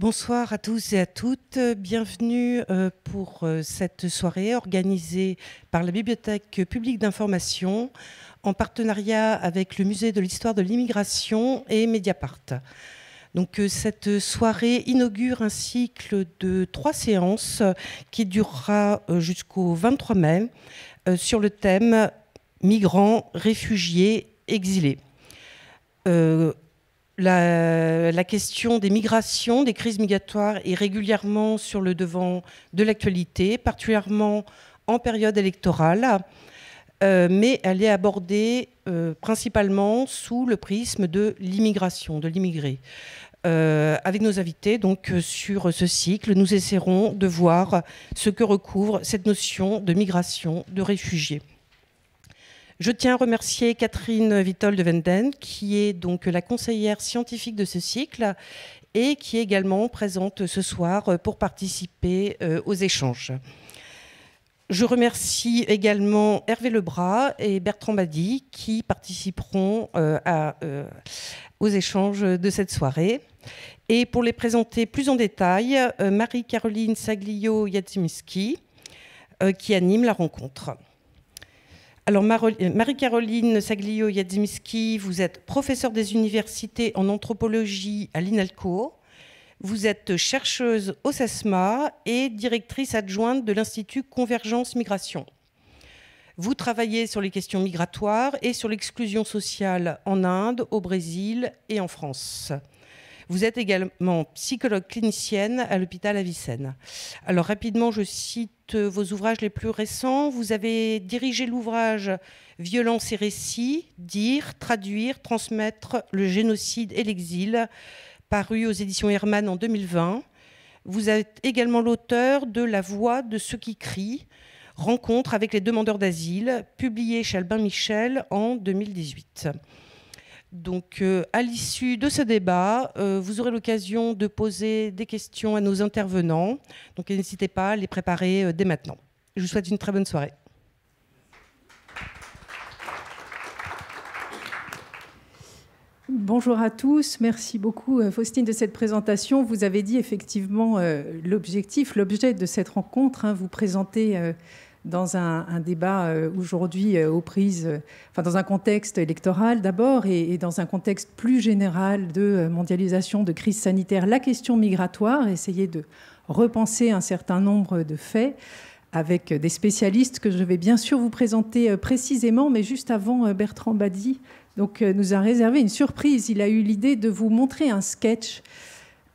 Bonsoir à tous et à toutes. Bienvenue euh, pour euh, cette soirée organisée par la Bibliothèque publique d'information en partenariat avec le Musée de l'histoire de l'immigration et Mediapart. Donc, euh, cette soirée inaugure un cycle de trois séances qui durera jusqu'au 23 mai sur le thème migrants, réfugiés, exilés la, question des migrations, des crises migratoires est régulièrement sur le devant de l'actualité, particulièrement en période électorale, euh, mais elle est abordée euh, principalement sous le prisme de l'immigration, de l'immigré. Euh, avec nos invités, donc sur ce cycle, nous essaierons de voir ce que recouvre cette notion de migration, de réfugiés. Je tiens à remercier Catherine Vitol de Venden, qui est donc la conseillère scientifique de ce cycle et qui est également présente ce soir pour participer euh, aux échanges. Je remercie également Hervé Lebras et Bertrand Badi qui participeront euh, euh, aux échanges de cette soirée. Et pour les présenter plus en détail, Marie-Caroline saglio yadzimski qui anime la rencontre. Alors euh, Marie-Caroline Saglio-Yadzimski, vous êtes professeure des universités en anthropologie à l'INALCO. Vous êtes chercheuse au SESMA et directrice adjointe de l'Institut Convergence Migration. Vous travaillez sur les questions migratoires et sur l'exclusion sociale en Inde, au Brésil et en France. Vous êtes également psychologue clinicienne à l'hôpital Avicenne. Alors rapidement, je cite vos ouvrages les plus récents. Vous avez dirigé l'ouvrage Violence et récits, dire, traduire, transmettre le génocide et l'exil, paru aux éditions Hermann en 2020. Vous êtes également l'auteur de La voix de ceux qui crient, rencontre avec les demandeurs d'asile, publié chez Albin Michel en 2018. Donc, euh, à l'issue de ce débat, euh, vous aurez l'occasion de poser des questions à nos intervenants. Donc, n'hésitez pas à les préparer euh, dès maintenant. Je vous souhaite une très bonne soirée. Bonjour à tous, merci beaucoup Faustine de cette présentation. Vous avez dit effectivement l'objectif, l'objet de cette rencontre. Hein, vous présenter dans un, débat euh, aujourd'hui euh, aux prises, euh, enfin dans un contexte électoral d'abord et, et, dans un contexte plus général de mondialisation, de crise sanitaire, la question migratoire, essayer de repenser un certain nombre de faits avec des spécialistes que je vais bien sûr vous présenter précisément, mais juste avant Bertrand Badi donc, nous a réservé une surprise. Il a eu l'idée de vous montrer un sketch,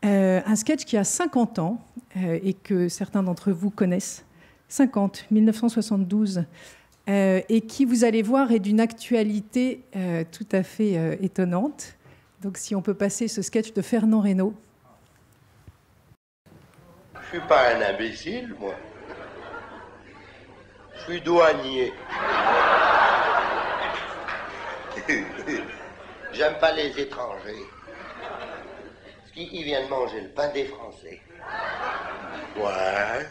un sketch qui a 50 ans et que certains d'entre vous connaissent 50, 1972, euh, et qui, vous allez voir, est d'une actualité euh, tout à fait euh, étonnante. Donc si on peut passer ce sketch de Fernand Reynaud. Je suis pas un imbécile, moi. Je suis douanier. J'aime pas les étrangers. Parce qu'ils viennent manger le pain des Français. Ouais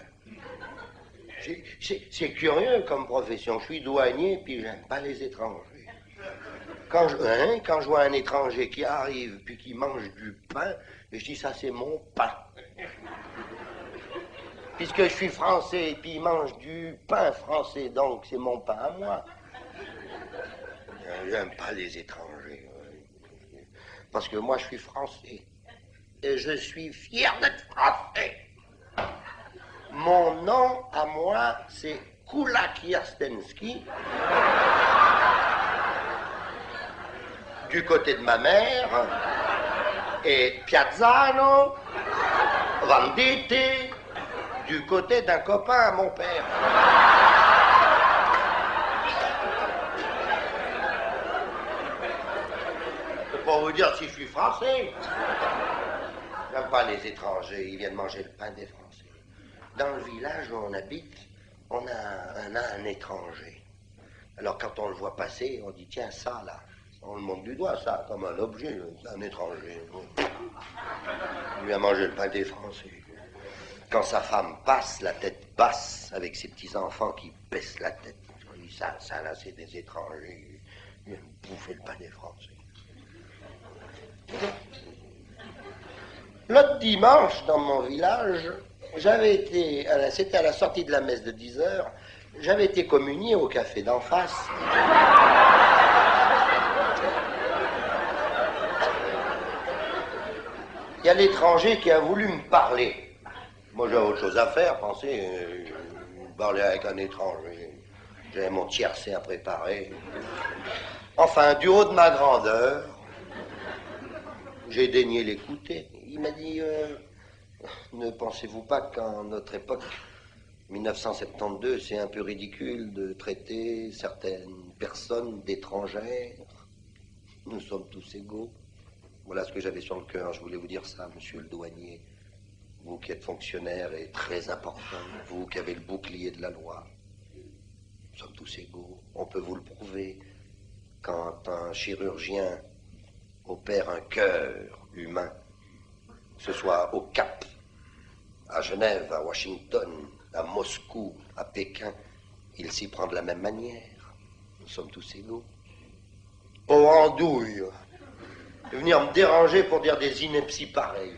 c'est curieux comme profession. Je suis douanier, puis j'aime pas les étrangers. Quand je, hein, quand je vois un étranger qui arrive, puis qui mange du pain, je dis, ça c'est mon pain. Puisque je suis français, et puis il mange du pain français, donc c'est mon pain à moi. Euh, j'aime pas les étrangers. Parce que moi, je suis français. Et je suis fier d'être français. Mon nom à moi, c'est Yastensky. du côté de ma mère. Et Piazzano, Venditti, du côté d'un copain à mon père. Pour vous dire si je suis français. J'aime pas les étrangers, ils viennent manger le pain des Français dans le village où on habite, on a un, étranger. Alors quand on le voit passer, on dit tiens, ça là, on le monte du doigt, ça, comme un objet, un étranger. Il lui a mangé le pain des Français. Quand sa femme passe, la tête basse, avec ses petits-enfants qui baissent la tête, on dit ça, ça là, c'est des étrangers. Il vient bouffer le pain des Français. L'autre dimanche, dans mon village, j'avais été, c'était à la sortie de la messe de 10 heures, j'avais été communié au café d'en face. Il y a l'étranger qui a voulu me parler. Moi, j'avais autre chose à faire, pensez, euh, parler avec un étranger. J'avais mon tiercé à préparer. Enfin, du haut de ma grandeur, j'ai daigné l'écouter. Il m'a dit, euh, ne pensez-vous pas qu'en notre époque, 1972, c'est un peu ridicule de traiter certaines personnes d'étrangères Nous sommes tous égaux. Voilà ce que j'avais sur le cœur. Je voulais vous dire ça, monsieur le douanier. Vous qui êtes fonctionnaire et très important, vous qui avez le bouclier de la loi. Nous sommes tous égaux. On peut vous le prouver. Quand un chirurgien opère un cœur humain, ce soit au Cap à Genève, à Washington, à Moscou, à Pékin, il s'y prend de la même manière. Nous sommes tous égaux. Oh, andouille De venir me déranger pour dire des inepties pareilles.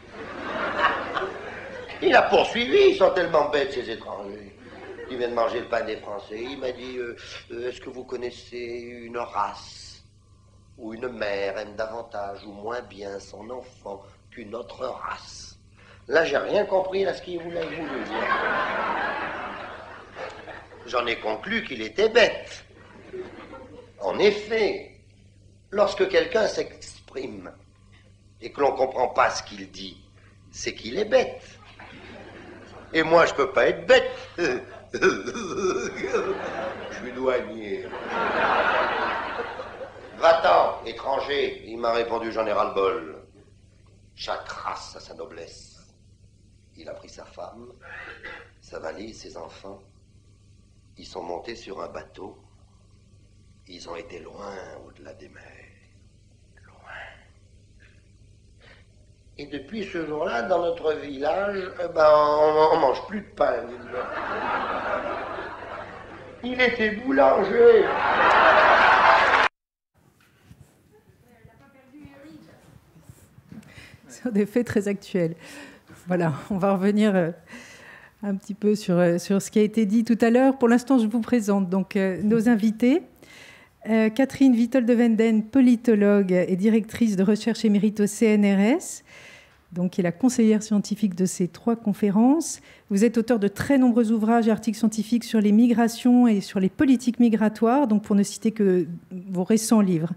Il a poursuivi, ils sont tellement bêtes, ces étrangers. vient viennent manger le pain des Français. Il m'a dit euh, euh, Est-ce que vous connaissez une race où une mère aime davantage ou moins bien son enfant qu'une autre race Là, j'ai rien compris à ce qu'il voulait, vous dire. J'en ai conclu qu'il était bête. En effet, lorsque quelqu'un s'exprime et que l'on ne comprend pas ce qu'il dit, c'est qu'il est bête. Et moi, je ne peux pas être bête. je suis douanier. Va-t'en, étranger, il m'a répondu, Général bol Chaque race a sa noblesse il a pris sa femme, sa valise, ses enfants. Ils sont montés sur un bateau. Ils ont été loin au-delà des mers. Loin. Et depuis ce jour-là, dans notre village, eh ben, on, ne mange plus de pain. Il était boulanger. sont des faits très actuels. Voilà, on va revenir euh, un petit peu euh, sur, ce qui a été dit tout à l'heure. Pour l'instant, je vous présente donc euh, nos invités. Catherine Vittel de Venden, politologue et directrice de recherche émérite au CNRS, donc qui est la conseillère scientifique de ces trois conférences. Vous êtes auteur de très nombreux ouvrages et articles scientifiques sur les migrations et sur les politiques migratoires, donc pour ne citer que vos récents livres.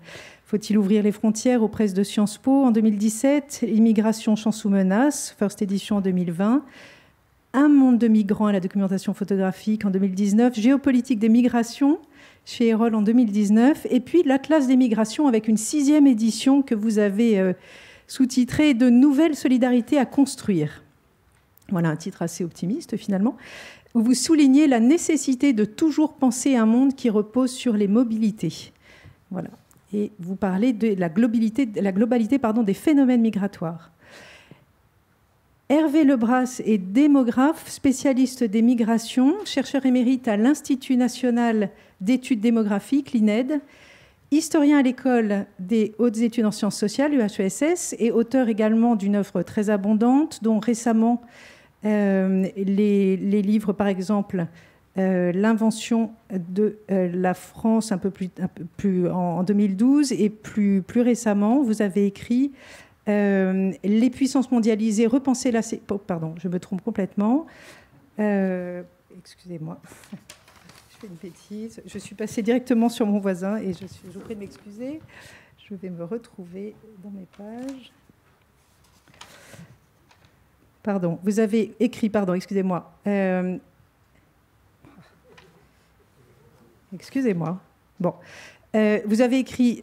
Faut-il ouvrir les frontières aux presses de Sciences Po en 2017 Immigration, chance ou menace, first édition en 2020. Un monde de migrants à la documentation photographique en 2019, Géopolitique des migrations chez Erol en 2019, et puis l'Atlas des migrations avec une sixième édition que vous avez euh, sous-titrée De nouvelles solidarités à construire. Voilà un titre assez optimiste finalement, où vous soulignez la nécessité de toujours penser un monde qui repose sur les mobilités. Voilà et vous parlez de la globalité, des phénomènes migratoires. Hervé Lebras est démographe, spécialiste des migrations, chercheur émérite à l'Institut national d'études démographiques, l'INED, historien à l'école des hautes études en sciences sociales, UHESS, et auteur également d'une œuvre très abondante, dont récemment euh, les, livres, par exemple, euh, l'invention de euh, la France un peu plus, plus en, 2012 et plus, plus récemment, vous avez écrit euh, Les puissances mondialisées, repenser la... Oh, pardon, je me trompe complètement. Excusez-moi. Je fais une bêtise. Je suis passée directement sur mon voisin et je, suis, je vous prie de m'excuser. Je vais me retrouver dans mes pages. Pardon, vous avez écrit, pardon, excusez-moi, euh, Excusez-moi. Bon. Euh, vous avez écrit,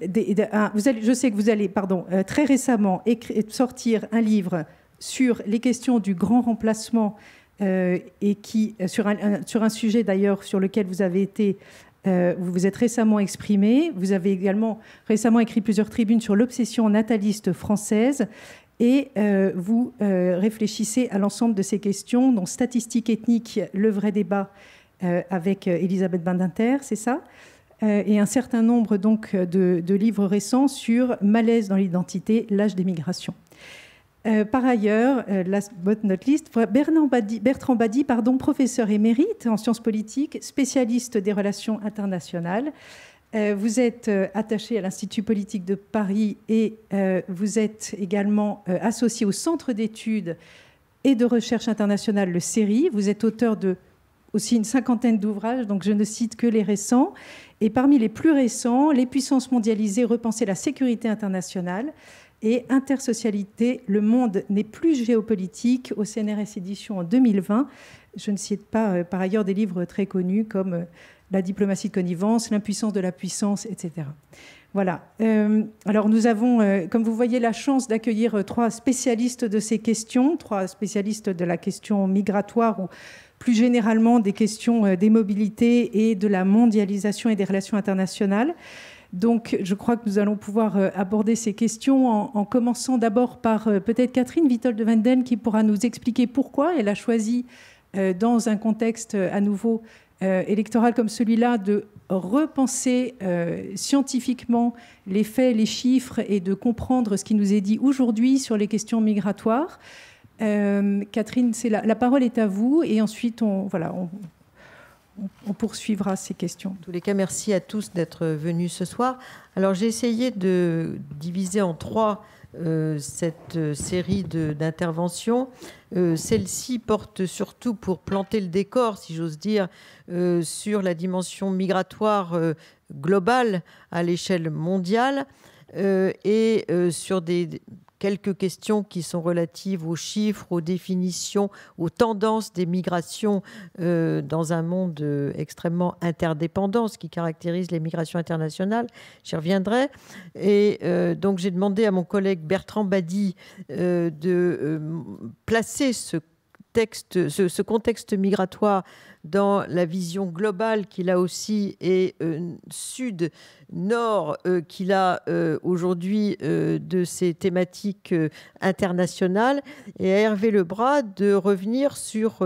ah, je sais que vous allez, pardon, euh, très récemment euh, sortir un livre sur les questions du grand remplacement et qui, sur un, sur un sujet d'ailleurs sur lequel vous avez été, vous vous êtes récemment exprimé. Vous avez également récemment écrit plusieurs tribunes sur l'obsession nataliste française et vous réfléchissez à l'ensemble de ces questions, dont statistiques ethniques, le vrai débat euh, avec euh, Elisabeth Bandinter, c'est ça euh, et un certain nombre donc de, livres récents sur malaise dans l'identité, l'âge des migrations. par ailleurs, euh, last but not Bertrand Badi, pardon, professeur émérite en sciences politiques, spécialiste des relations internationales. vous êtes attaché à l'Institut politique de Paris et vous êtes également associé au Centre d'études et de recherche internationale, le CERI. Vous êtes auteur de aussi une cinquantaine d'ouvrages, donc je ne cite que les récents. Et parmi les plus récents, Les puissances mondialisées, repenser la sécurité internationale et Intersocialité, le monde n'est plus géopolitique au CNRS édition en 2020. Je ne cite pas euh, par ailleurs des livres très connus comme euh, La diplomatie de connivence, L'impuissance de la puissance, etc. Voilà. Euh, alors nous avons, comme vous voyez, la chance d'accueillir trois spécialistes de ces questions, trois spécialistes de la question migratoire ou plus généralement des questions euh, des mobilités et de la mondialisation et des relations internationales. Donc, je crois que nous allons pouvoir euh, aborder ces questions en, commençant d'abord par euh, peut-être Catherine Vitold de Vanden qui pourra nous expliquer pourquoi elle a choisi, dans un contexte à nouveau électoral comme celui-là, de repenser scientifiquement les faits, les chiffres et de comprendre ce qui nous est dit aujourd'hui sur les questions migratoires. Euh, Catherine, c'est la, parole est à vous et ensuite on, voilà, on, poursuivra ces questions. En tous les cas, merci à tous d'être venus ce soir. Alors j'ai essayé de diviser en trois euh, cette euh, série d'interventions. Euh, Celle-ci porte surtout pour planter le décor, si j'ose dire, sur la dimension migratoire globale à l'échelle mondiale et sur des quelques questions qui sont relatives aux chiffres, aux définitions, aux tendances des migrations euh, dans un monde euh, extrêmement interdépendant, ce qui caractérise les migrations internationales. J'y reviendrai. Et euh, donc j'ai demandé à mon collègue Bertrand Badi de placer ce Texte, ce, contexte migratoire dans la vision globale qu'il a aussi et sud nord euh, qu'il a euh, aujourd'hui euh, de ces thématiques internationales et à Hervé Lebras de revenir sur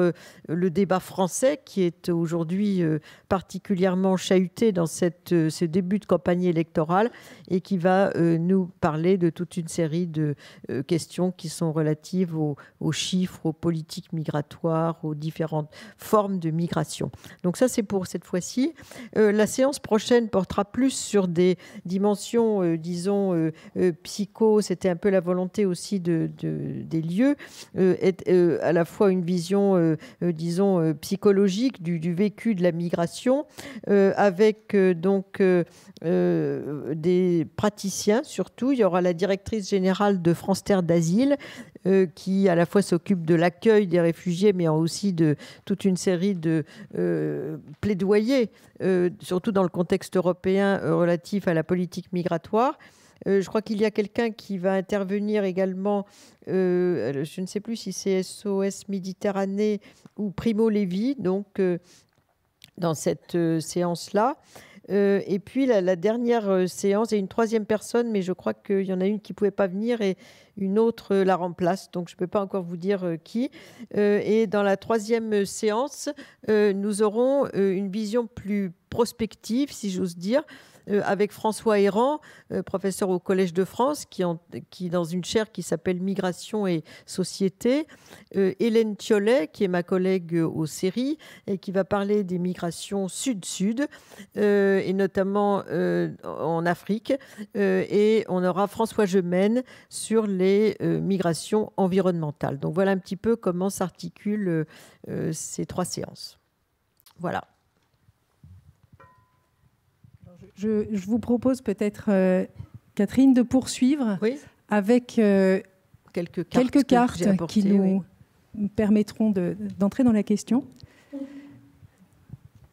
le débat français qui est aujourd'hui particulièrement chahuté dans cette, ce début de campagne électorale et qui va nous parler de toute une série de questions qui sont relatives aux, aux chiffres, aux politiques migratoires, aux différentes formes de migration. Donc ça c'est pour cette fois-ci. la séance prochaine portera plus sur des dimensions, euh, disons, euh, euh, psycho, c'était un peu la volonté aussi de, des lieux, est à la fois une vision, disons, psychologique du, vécu de la migration, avec donc des praticiens surtout. Il y aura la directrice générale de France Terre d'Asile euh, qui à la fois s'occupe de l'accueil des réfugiés, mais aussi de toute une série de euh, plaidoyers, euh, surtout dans le contexte européen relatif à la politique migratoire. je crois qu'il y a quelqu'un qui va intervenir également, je ne sais plus si c'est SOS Méditerranée ou Primo Levi, donc dans cette séance-là. Euh, et puis la, dernière euh, séance, et une troisième personne, mais je crois qu'il y en a une qui ne pouvait pas venir et une autre euh, la remplace, donc je ne peux pas encore vous dire qui. et dans la troisième séance, nous aurons une vision plus prospective, si j'ose dire, euh, avec François Héran, euh, professeur au Collège de France, qui, en, qui dans une chaire qui s'appelle Migration et Société, euh, Hélène Thiollet, qui est ma collègue au CERI, et qui va parler des migrations sud-sud, et notamment en Afrique. et on aura François Gemène sur les migrations environnementales. Donc voilà un petit peu comment s'articulent ces trois séances. Voilà. Je, vous propose peut-être, euh, Catherine, de poursuivre avec euh, quelques cartes, qui nous permettront d'entrer dans la question.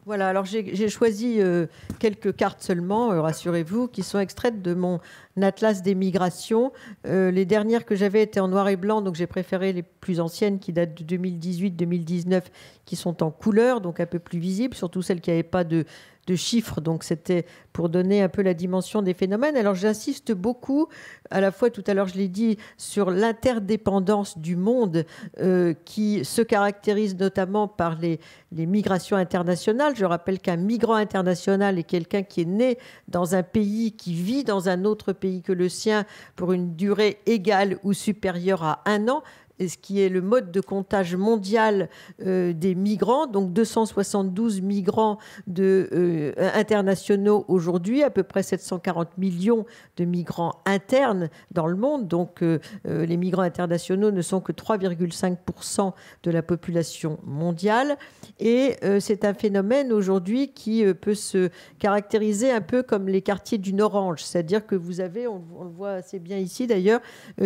Voilà, alors j'ai choisi euh, quelques cartes seulement, rassurez-vous, qui sont extraites de mon atlas des migrations. les dernières que j'avais étaient en noir et blanc, donc j'ai préféré les plus anciennes qui datent de 2018-2019, qui sont en couleur, donc un peu plus visibles, surtout celles qui n'avaient pas de, de chiffres. Donc c'était pour donner un peu la dimension des phénomènes. Alors j'insiste beaucoup, à la fois tout à l'heure je l'ai dit, sur l'interdépendance du monde euh, qui se caractérise notamment par les migrations internationales. Je rappelle qu'un migrant international est quelqu'un qui est né dans un pays, qui vit dans un autre pays que le sien pour une durée égale ou supérieure à un an ce qui est le mode de comptage mondial euh, des migrants, donc 272 migrants de, euh, internationaux aujourd'hui, à peu près 740 millions de migrants internes dans le monde. Donc euh, les migrants internationaux ne sont que 3,5% de la population mondiale. Et c'est un phénomène aujourd'hui qui peut se caractériser un peu comme les quartiers d'une orange, c'est-à-dire que vous avez, on, on, le voit assez bien ici d'ailleurs,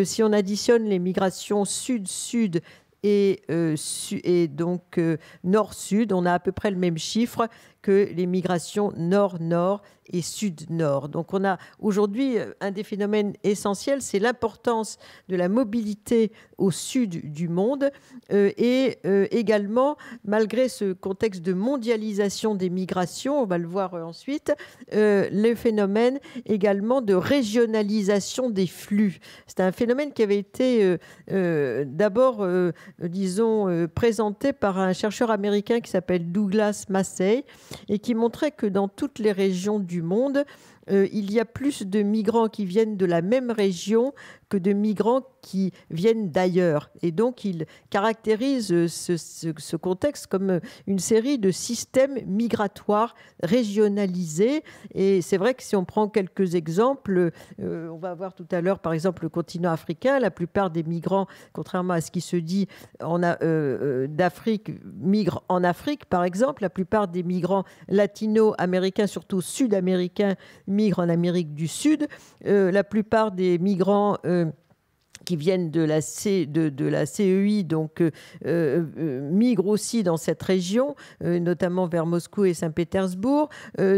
si on additionne les migrations sud, sud-sud et, euh, et, donc euh, nord-sud, on a à peu près le même chiffre, que les migrations nord-nord et sud-nord. Donc on a aujourd'hui euh, un des phénomènes essentiels, c'est l'importance de la mobilité au sud du monde euh, et euh, également, malgré ce contexte de mondialisation des migrations, on va le voir ensuite, les le phénomène également de régionalisation des flux. C'est un phénomène qui avait été d'abord, disons, présenté par un chercheur américain qui s'appelle Douglas Massey, et qui montrait que dans toutes les régions du monde, euh, il y a plus de migrants qui viennent de la même région de migrants qui viennent d'ailleurs. Et donc, il caractérise euh, ce, contexte comme euh, une série de systèmes migratoires régionalisés. Et c'est vrai que si on prend quelques exemples, euh, on va voir tout à l'heure, par exemple, le continent africain. La plupart des migrants, contrairement à ce qui se dit d'Afrique, migrent en Afrique, par exemple. La plupart des migrants latino-américains, surtout sud-américains, migrent en Amérique du Sud. la plupart des migrants qui viennent de la, C, de, de la CEI, donc euh, euh, euh, migrent aussi dans cette région, notamment vers Moscou et Saint-Pétersbourg.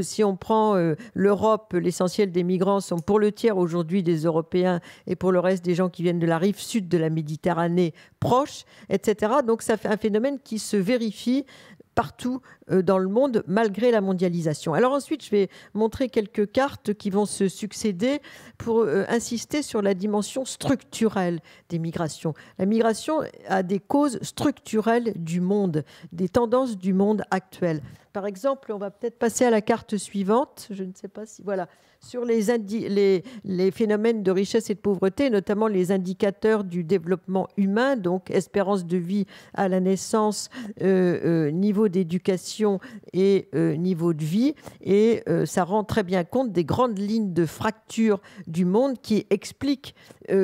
si on prend l'Europe, l'essentiel des migrants sont pour le tiers aujourd'hui des Européens et pour le reste des gens qui viennent de la rive sud de la Méditerranée proche, etc. Donc ça fait un phénomène qui se vérifie partout euh, dans le monde malgré la mondialisation. Alors ensuite, je vais montrer quelques cartes qui vont se succéder pour euh, insister sur la dimension structurelle des migrations. La migration a des causes structurelles du monde, des tendances du monde actuel. Par exemple, on va peut-être passer à la carte suivante. Je ne sais pas si voilà sur les, phénomènes de richesse et de pauvreté, notamment les indicateurs du développement humain, donc espérance de vie à la naissance, euh, euh, niveau d'éducation et euh, niveau de vie. Et ça rend très bien compte des grandes lignes de fracture du monde qui expliquent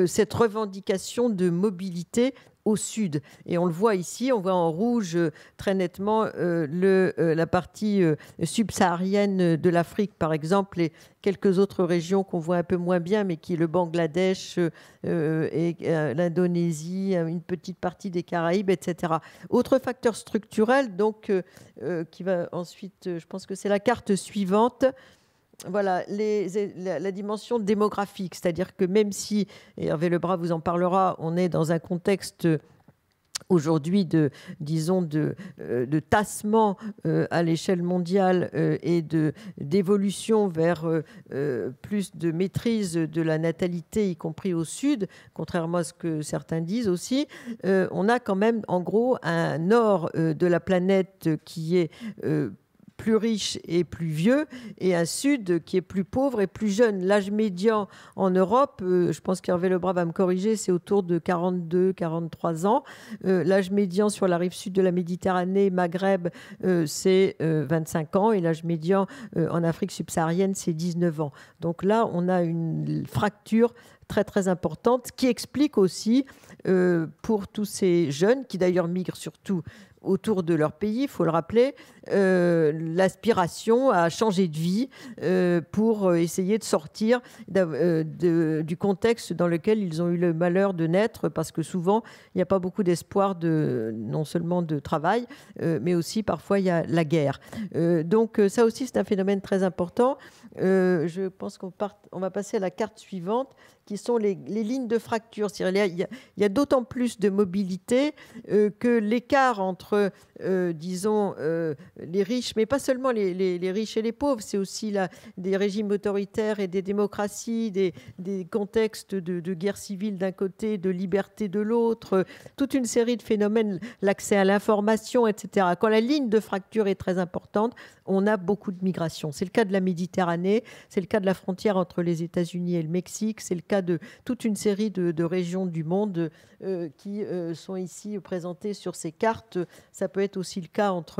cette revendication de mobilité au sud. Et on le voit ici, on voit en rouge euh, très nettement euh, le, euh, la partie subsaharienne de l'Afrique, par exemple, et quelques autres régions qu'on voit un peu moins bien, mais qui est le Bangladesh et l'Indonésie, une petite partie des Caraïbes, etc. Autre facteur structurel, donc, qui va ensuite, je pense que c'est la carte suivante voilà, la, dimension démographique, c'est-à-dire que même si, Hervé Lebras vous en parlera, on est dans un contexte euh, aujourd'hui de, disons, de, euh, de tassement euh, à l'échelle mondiale et de, d'évolution vers plus de maîtrise de la natalité, y compris au sud, contrairement à ce que certains disent aussi, on a quand même en gros un nord de la planète qui est plus riche et plus vieux, et un sud qui est plus pauvre et plus jeune. L'âge médian en Europe, euh, je pense qu'Hervé Lebras va me corriger, c'est autour de 42-43 ans. Euh, l'âge médian sur la rive sud de la Méditerranée, Maghreb, euh, c'est 25 ans, et l'âge médian en Afrique subsaharienne, c'est 19 ans. Donc là, on a une fracture très très importante, qui explique aussi euh, pour tous ces jeunes qui d'ailleurs migrent surtout autour de leur pays, il faut le rappeler, euh, l'aspiration à changer de vie euh, pour essayer de sortir du contexte dans lequel ils ont eu le malheur de naître, parce que souvent, il n'y a pas beaucoup d'espoir de, non seulement de travail, mais aussi parfois il y a la guerre. donc ça aussi, c'est un phénomène très important. je pense qu'on on va passer à la carte suivante, qui sont les, lignes de fracture. Il y a, d'autant plus de mobilité euh, que l'écart entre, euh, disons, euh, les riches, mais pas seulement les, riches et les pauvres, c'est aussi la, des régimes autoritaires et des démocraties, des, contextes de, guerre civile d'un côté, de liberté de l'autre, toute une série de phénomènes, l'accès à l'information, etc. Quand la ligne de fracture est très importante, on a beaucoup de migration. C'est le cas de la Méditerranée, c'est le cas de la frontière entre les États-Unis et le Mexique, c'est le cas de toute une série de, régions du monde euh, qui euh, sont ici présentées sur ces cartes. Ça peut être aussi le cas entre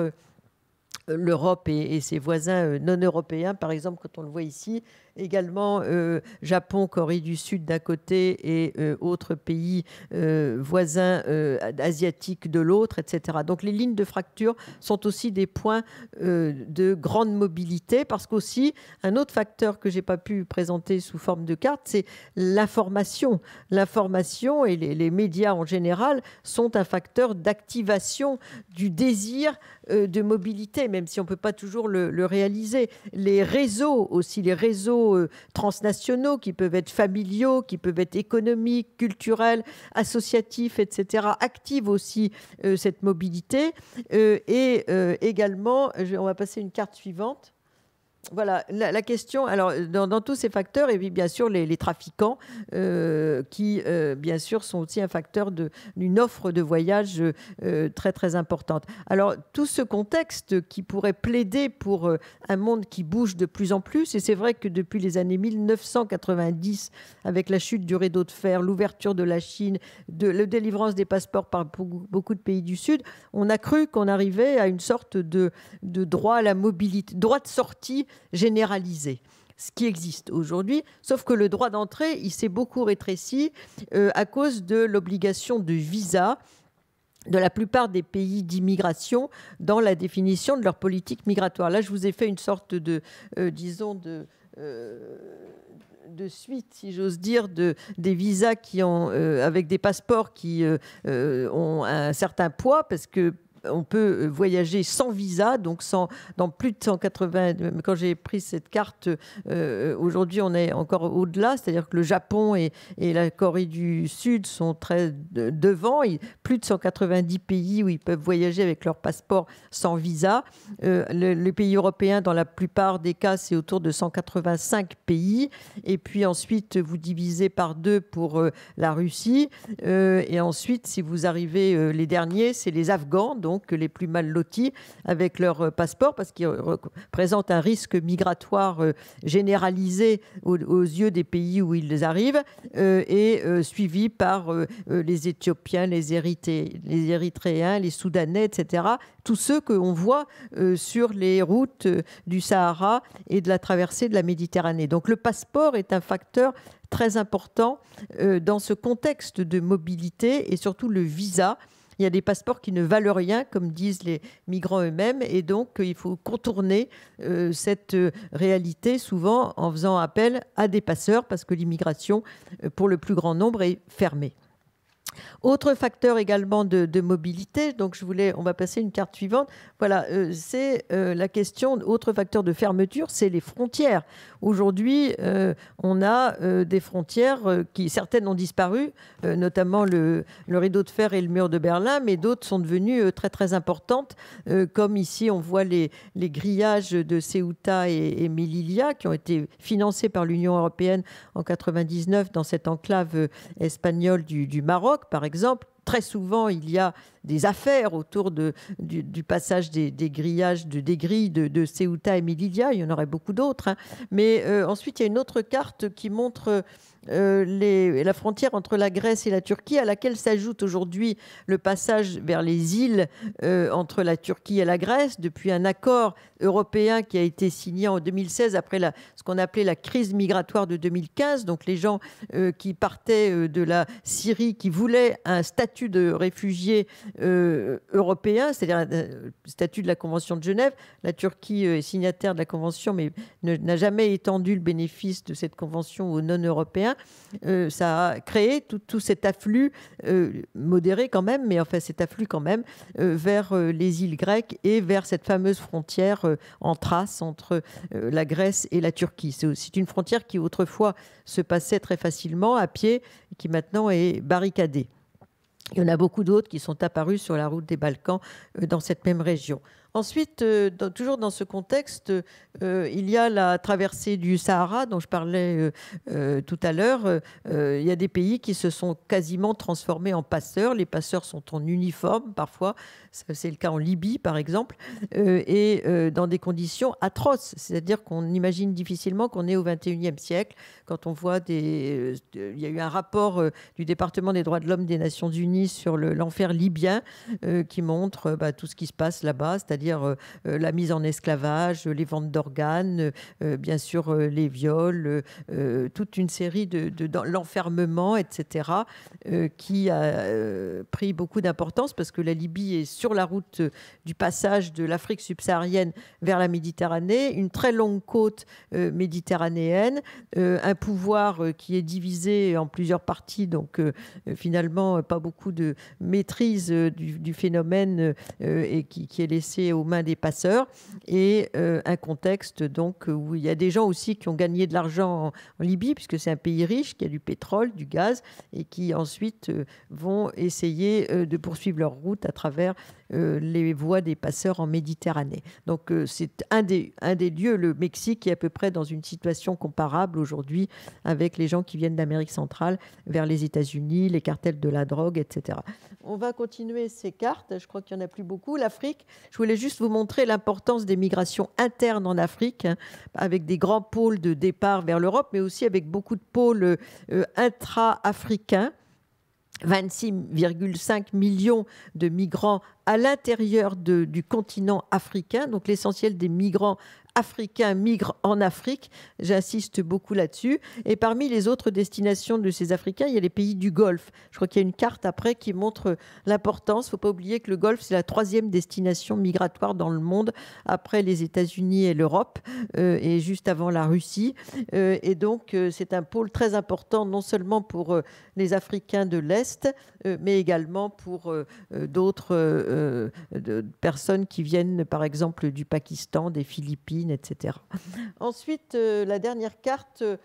euh, l'Europe et, ses voisins non européens, par exemple, quand on le voit ici, également euh, Japon, Corée du Sud d'un côté et euh, autres pays euh, voisins asiatiques de l'autre, etc. Donc les lignes de fracture sont aussi des points de grande mobilité parce qu'aussi un autre facteur que je n'ai pas pu présenter sous forme de carte, c'est l'information. L'information et les, médias en général sont un facteur d'activation du désir de mobilité, même si on ne peut pas toujours le réaliser. Les réseaux aussi, les réseaux euh, transnationaux qui peuvent être familiaux, qui peuvent être économiques, culturels, associatifs, etc., active aussi euh, cette mobilité. Euh, et également, on va passer une carte suivante voilà, la, question, alors dans, tous ces facteurs, et bien sûr les, trafiquants, euh, qui euh, bien sûr sont aussi un facteur d'une offre de voyage euh, très très importante. Alors tout ce contexte qui pourrait plaider pour un monde qui bouge de plus en plus, et c'est vrai que depuis les années 1990, avec la chute du rideau de fer, l'ouverture de la Chine, de, la délivrance des passeports par beaucoup de pays du Sud, on a cru qu'on arrivait à une sorte de, de droit à la mobilité, droit de sortie Généralisé, ce qui existe aujourd'hui, sauf que le droit d'entrée, il s'est beaucoup rétréci euh, à cause de l'obligation de visa de la plupart des pays d'immigration dans la définition de leur politique migratoire. Là, je vous ai fait une sorte de, euh, disons, de... Euh, de suite, si j'ose dire, de, des visas qui ont, avec des passeports qui ont un certain poids, parce que on peut euh, voyager sans visa, donc sans, dans plus de 180. Quand j'ai pris cette carte, euh, aujourd'hui, on est encore au-delà, c'est-à-dire que le Japon et, la Corée du Sud sont très devant. plus de 190 pays où ils peuvent voyager avec leur passeport sans visa. Euh, le, les pays européens, dans la plupart des cas, c'est autour de 185 pays. Et puis ensuite, vous divisez par deux pour la Russie. et ensuite, si vous arrivez les derniers, c'est les Afghans donc les plus mal lotis avec leur euh, passeport parce qu'ils représentent un risque migratoire euh, généralisé aux, yeux des pays où ils arrivent euh, et suivi par les Éthiopiens, les, les Érythréens, les Soudanais, etc. Tous ceux qu'on voit sur les routes du Sahara et de la traversée de la Méditerranée. Donc le passeport est un facteur très important dans ce contexte de mobilité et surtout le visa il y a des passeports qui ne valent rien, comme disent les migrants eux-mêmes, et donc euh, il faut contourner euh, cette euh, réalité souvent en faisant appel à des passeurs, parce que l'immigration, pour le plus grand nombre, est fermée. Autre facteur également de, mobilité, donc je voulais, on va passer une carte suivante. Voilà, c'est la question. Autre facteur de fermeture, c'est les frontières. Aujourd'hui, euh, on a euh, des frontières euh, qui, certaines ont disparu, notamment le, le, rideau de fer et le mur de Berlin, mais d'autres sont devenues très très importantes, comme ici on voit les, les grillages de Ceuta et, Melilla qui ont été financés par l'Union européenne en 99 dans cette enclave espagnole du, du Maroc, par exemple très souvent, il y a des affaires autour de, du, passage des, grillages, de, des grilles de, Ceuta et Melilla. Il y en aurait beaucoup d'autres. Hein. Mais euh, ensuite, il y a une autre carte qui montre euh, les, la frontière entre la Grèce et la Turquie, à laquelle s'ajoute aujourd'hui le passage vers les îles euh, entre la Turquie et la Grèce, depuis un accord européen qui a été signé en 2016 après la, ce qu'on appelait la crise migratoire de 2015. Donc les gens qui partaient de la Syrie, qui voulaient un statut de réfugié euh, européen, c'est-à-dire euh, le statut de la Convention de Genève. La Turquie euh, est signataire de la Convention, mais n'a jamais étendu le bénéfice de cette Convention aux non-européens. ça a créé tout, cet afflux, modéré quand même, mais enfin cet afflux quand même, vers les îles grecques et vers cette fameuse frontière en trace entre la Grèce et la Turquie. C'est une frontière qui autrefois se passait très facilement à pied, et qui maintenant est barricadée. Il y en a beaucoup d'autres qui sont apparus sur la route des Balkans euh, dans cette même région. Ensuite, euh, toujours dans ce contexte, euh, il y a la traversée du Sahara dont je parlais euh, tout à l'heure. il y a des pays qui se sont quasiment transformés en passeurs. Les passeurs sont en uniforme parfois. C'est le cas en Libye, par exemple, et dans des conditions atroces. C'est-à-dire qu'on imagine difficilement qu'on est au 21e siècle quand on voit des. il y a eu un rapport du département des droits de l'homme des Nations Unies sur l'enfer libyen qui montre bah, tout ce qui se passe là-bas, c'est-à-dire c'est-à-dire euh, euh, la mise en esclavage, les ventes d'organes, euh, bien sûr les viols, toute une série de, l'enfermement, etc., qui a pris beaucoup d'importance parce que la Libye est sur la route du passage de l'Afrique subsaharienne vers la Méditerranée, une très longue côte méditerranéenne, un pouvoir qui est divisé en plusieurs parties, donc finalement pas beaucoup de maîtrise du, phénomène et qui, qui est laissé aux mains des passeurs et euh, un contexte donc où il y a des gens aussi qui ont gagné de l'argent en, Libye puisque c'est un pays riche qui a du pétrole, du gaz et qui ensuite euh, vont essayer euh, de poursuivre leur route à travers euh, les voies des passeurs en Méditerranée. Donc euh, c'est un des, un des lieux, le Mexique est à peu près dans une situation comparable aujourd'hui avec les gens qui viennent d'Amérique centrale vers les États-Unis, les cartels de la drogue, etc. On va continuer ces cartes, je crois qu'il n'y en a plus beaucoup. L'Afrique, je voulais juste vous montrer l'importance des migrations internes en Afrique, hein, avec des grands pôles de départ vers l'Europe, mais aussi avec beaucoup de pôles euh, intra-africains 26,5 millions de migrants à l'intérieur du continent africain. Donc l'essentiel des migrants africains migrent en Afrique. J'insiste beaucoup là-dessus. Et parmi les autres destinations de ces Africains, il y a les pays du Golfe. Je crois qu'il y a une carte après qui montre l'importance. Il ne faut pas oublier que le Golfe, c'est la troisième destination migratoire dans le monde, après les États-Unis et l'Europe, euh, et juste avant la Russie. Euh, et donc, euh, c'est un pôle très important, non seulement pour les Africains de l'Est, mais également pour d'autres personnes qui viennent, par exemple, du Pakistan, des Philippines Ensuite, euh, la dernière carte euh,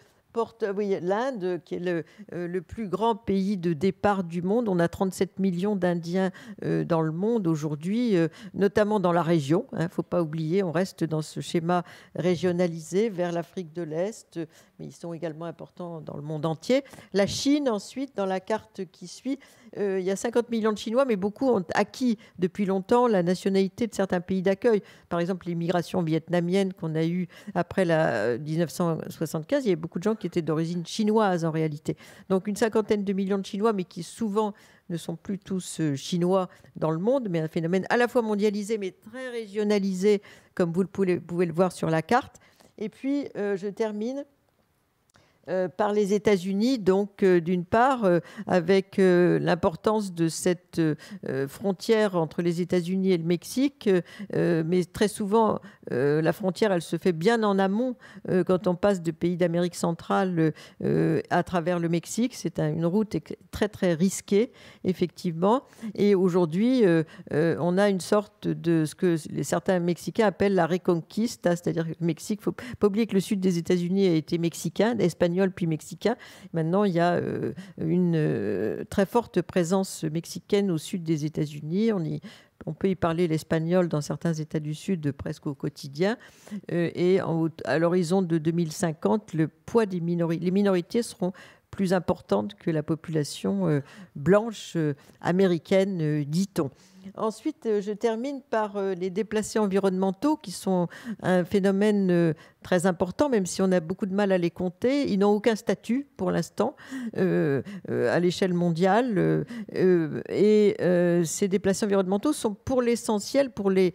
euh, l'Inde, qui est euh, le, plus grand pays de départ du monde. On a 37 millions d'Indiens euh, dans le monde aujourd'hui, notamment dans la région. Il hein. ne faut pas oublier, on reste dans ce schéma régionalisé vers l'Afrique de l'Est, mais ils sont également importants dans le monde entier. La Chine, ensuite, dans la carte qui suit, il y a 50 millions de Chinois, mais beaucoup ont acquis depuis longtemps la nationalité de certains pays d'accueil. Par exemple, l'immigration vietnamienne qu'on a eue après la 1975, il y a beaucoup de gens qui était d'origine chinoise en réalité. Donc une cinquantaine de millions de Chinois, mais qui souvent ne sont plus tous euh, chinois dans le monde, mais un phénomène à la fois mondialisé, mais très régionalisé, comme vous pouvez, le voir sur la carte. Et puis, euh, je termine euh, par les États-Unis, donc euh, d'une part, euh, avec l'importance de cette frontière entre les États-Unis et le Mexique, mais très souvent, la frontière, elle se fait bien en amont quand on passe de pays d'Amérique centrale à travers le Mexique. C'est une route très, très risquée, effectivement. Et aujourd'hui, on a une sorte de ce que certains Mexicains appellent la reconquista, c'est-à-dire le Mexique, il ne faut pas oublier que le sud des États-Unis a été mexicain, espagnol puis mexicain. Maintenant, il y a euh, une euh, très forte présence mexicaine au sud des États-Unis. On peut y parler l'espagnol dans certains États du Sud presque au quotidien. Euh, et à l'horizon de 2050, le poids des les minorités seront plus importantes que la population blanche américaine, dit-on. Ensuite, euh, je termine par euh, les déplacés environnementaux qui sont un phénomène euh, très important, même si on a beaucoup de mal à les compter. Ils n'ont aucun statut pour l'instant à l'échelle mondiale. et ces déplacés environnementaux sont pour l'essentiel, pour les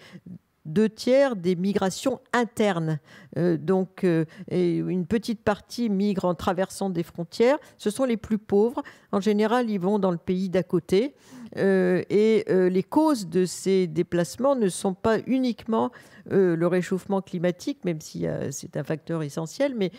deux tiers des migrations internes. Euh, donc, euh, une petite partie migre en traversant des frontières. Ce sont les plus pauvres. En général, ils vont dans le pays d'à côté. Euh, et les causes de ces déplacements ne sont pas uniquement le réchauffement climatique, même si c'est un facteur essentiel, mais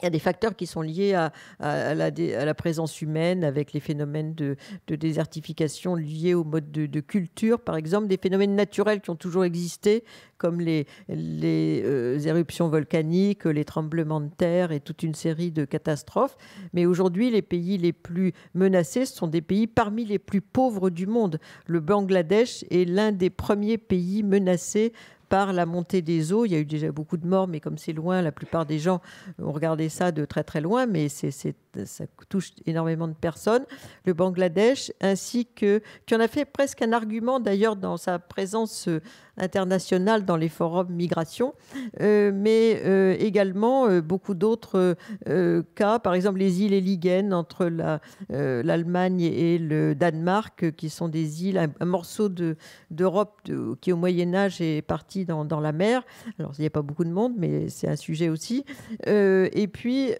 il y a des facteurs qui sont liés à, la, présence humaine, avec les phénomènes de, désertification liés au mode de, culture, par exemple, des phénomènes naturels qui ont toujours existé, comme les, euh, éruptions volcaniques, les tremblements de terre et toute une série de catastrophes. Mais aujourd'hui, les pays les plus menacés sont des pays parmi les plus pauvres du monde. Le Bangladesh est l'un des premiers pays menacés par la montée des eaux. Il y a eu déjà beaucoup de morts, mais comme c'est loin, la plupart des gens ont regardé ça de très très loin, mais c'est ça touche énormément de personnes, le Bangladesh, ainsi que qui en a fait presque un argument d'ailleurs dans sa présence euh, internationale dans les forums migration, euh, mais euh, également beaucoup d'autres cas, par exemple les îles Eligen entre l'Allemagne et le Danemark, qui sont des îles, un, morceau d'Europe de, qui au Moyen Âge est parti dans, dans la mer. Alors il n'y a pas beaucoup de monde, mais c'est un sujet aussi. et puis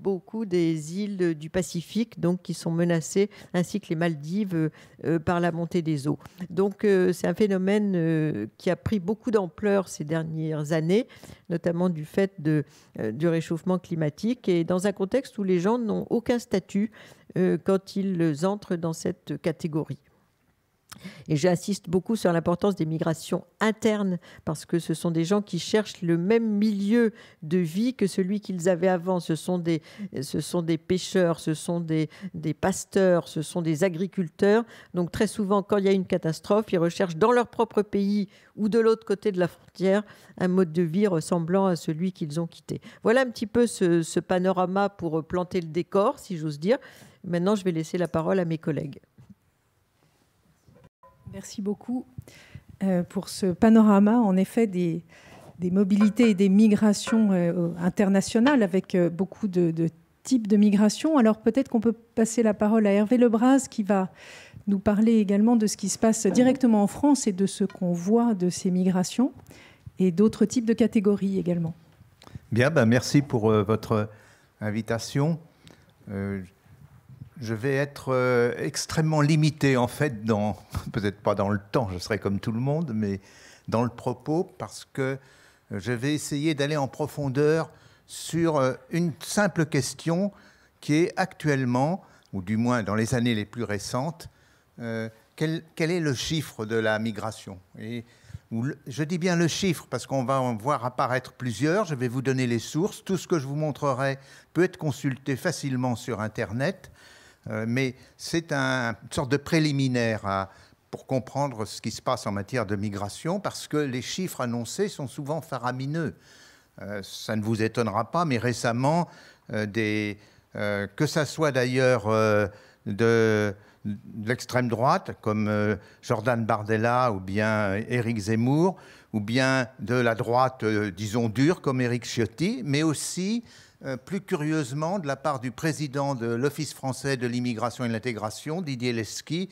beaucoup des îles du Pacifique, donc qui sont menacées, ainsi que les Maldives, euh, euh, par la montée des eaux. Donc euh, c'est un phénomène qui a pris beaucoup d'ampleur ces dernières années, notamment du fait de, du réchauffement climatique, et dans un contexte où les gens n'ont aucun statut quand ils entrent dans cette catégorie. Et j'insiste beaucoup sur l'importance des migrations internes, parce que ce sont des gens qui cherchent le même milieu de vie que celui qu'ils avaient avant. Ce sont des, ce sont des pêcheurs, ce sont des, des pasteurs, ce sont des agriculteurs. Donc très souvent, quand il y a une catastrophe, ils recherchent dans leur propre pays ou de l'autre côté de la frontière un mode de vie ressemblant à celui qu'ils ont quitté. Voilà un petit peu ce panorama pour planter le décor, si j'ose dire. Maintenant, je vais laisser la parole à mes collègues. Merci beaucoup euh, pour ce panorama, en effet, des, mobilités et des migrations euh, internationales avec euh, beaucoup de, types de migrations. Alors peut-être qu'on peut passer la parole à Hervé Lebras qui va nous parler également de ce qui se passe directement en France et de ce qu'on voit de ces migrations et d'autres types de catégories également. Bien, ben, merci pour votre invitation je vais être euh, extrêmement limité, en fait, dans peut-être pas dans le temps, je serai comme tout le monde, mais dans le propos, parce que euh, je vais essayer d'aller en profondeur sur euh, une simple question qui est actuellement, ou du moins dans les années les plus récentes, quel, est le chiffre de la migration Et, Je dis bien le chiffre parce qu'on va en voir apparaître plusieurs. Je vais vous donner les sources. Tout ce que je vous montrerai peut être consulté facilement sur Internet. Euh, mais c'est un, une sorte de préliminaire pour comprendre ce qui se passe en matière de migration, parce que les chiffres annoncés sont souvent faramineux. Euh, ça ne vous étonnera pas, mais récemment, euh, que ça soit d'ailleurs de l'extrême droite, comme Jordan Bardella ou bien Éric Zemmour, ou bien de la droite, disons, dure, comme Éric Ciotti, mais aussi euh, plus curieusement de la part du président de l'Office français de l'immigration et de l'intégration, Didier Lesky,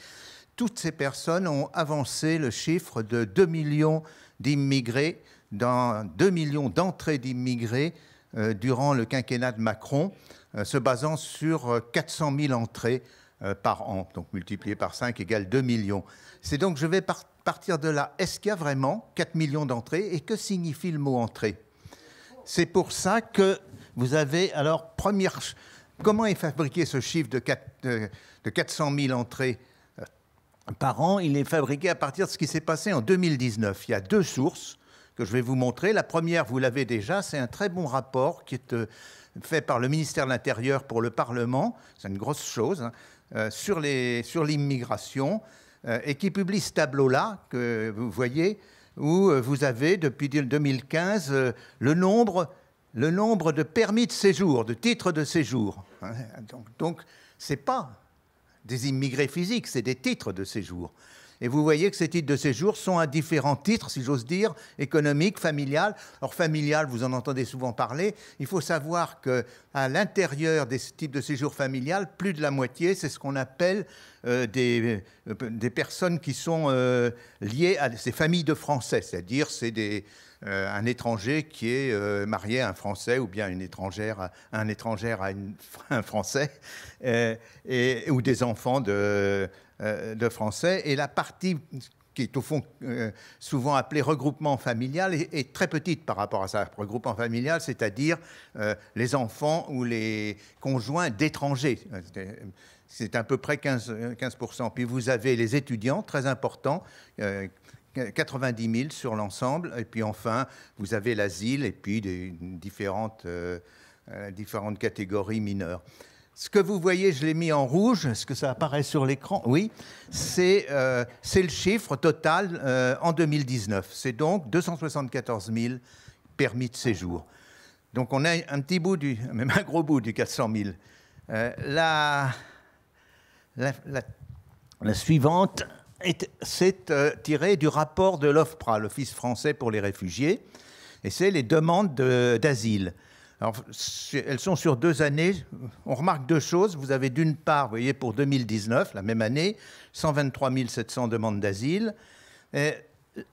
toutes ces personnes ont avancé le chiffre de 2 millions d'immigrés, dans 2 millions d'entrées d'immigrés euh, durant le quinquennat de Macron, euh, se basant sur 400 000 entrées par an, donc multiplié par 5 égale 2 millions. C'est donc, je vais partir de là, est-ce qu'il y a vraiment 4 millions d'entrées et que signifie le mot entrée c'est pour ça que vous avez, alors, première, comment est fabriqué ce chiffre de, 400 000 euh, entrées euh, par an Il est fabriqué à partir de ce qui s'est passé en 2019. Il y a deux sources que je vais vous montrer. La première, vous l'avez déjà, c'est un très bon rapport qui est euh, fait par le ministère de l'Intérieur pour le Parlement, c'est une grosse chose, hein, sur l'immigration, et qui publie ce tableau-là que vous voyez, où vous avez depuis 2015 le nombre le nombre de permis de séjour, de titres de séjour. Donc, ce n'est pas des immigrés physiques, c'est des titres de séjour. Et vous voyez que ces titres de séjour sont à différents titres, si j'ose dire, économiques, familiales. Or, familial, vous en entendez souvent parler. Il faut savoir que à l'intérieur des types de séjour familial, plus de la moitié, c'est ce qu'on appelle euh, des, euh, des, personnes qui sont euh, liées à ces familles de Français, c'est-à-dire c'est des euh, un étranger qui est euh, marié à un Français ou bien une étrangère, un étranger à un Français, euh, et, ou des enfants de, Français. Et la partie qui est au fond souvent appelée regroupement familial, est, très petite par rapport à ça. Regroupement familial, c'est-à-dire les enfants ou les conjoints d'étrangers. C'est à peu près 15, 15%. Puis vous avez les étudiants, très importants, 90 000 sur l'ensemble. Et puis enfin, vous avez l'asile et puis des, différentes, euh, euh, différentes catégories mineures. Ce que vous voyez, je l'ai mis en rouge, est-ce que ça apparaît sur l'écran Oui, c'est euh, c'est le chiffre total en 2019. C'est donc 274 000 permis de séjour. Donc on a un petit bout, du, même un gros bout du 400 000. la, la, la suivante, c'est euh, tiré du rapport de l'OFPRA, l'Office français pour les réfugiés, et c'est les demandes d'asile. elles sont sur deux années. On remarque deux choses. Vous avez d'une part, vous voyez, pour 2019, la même année, 123 700 demandes d'asile.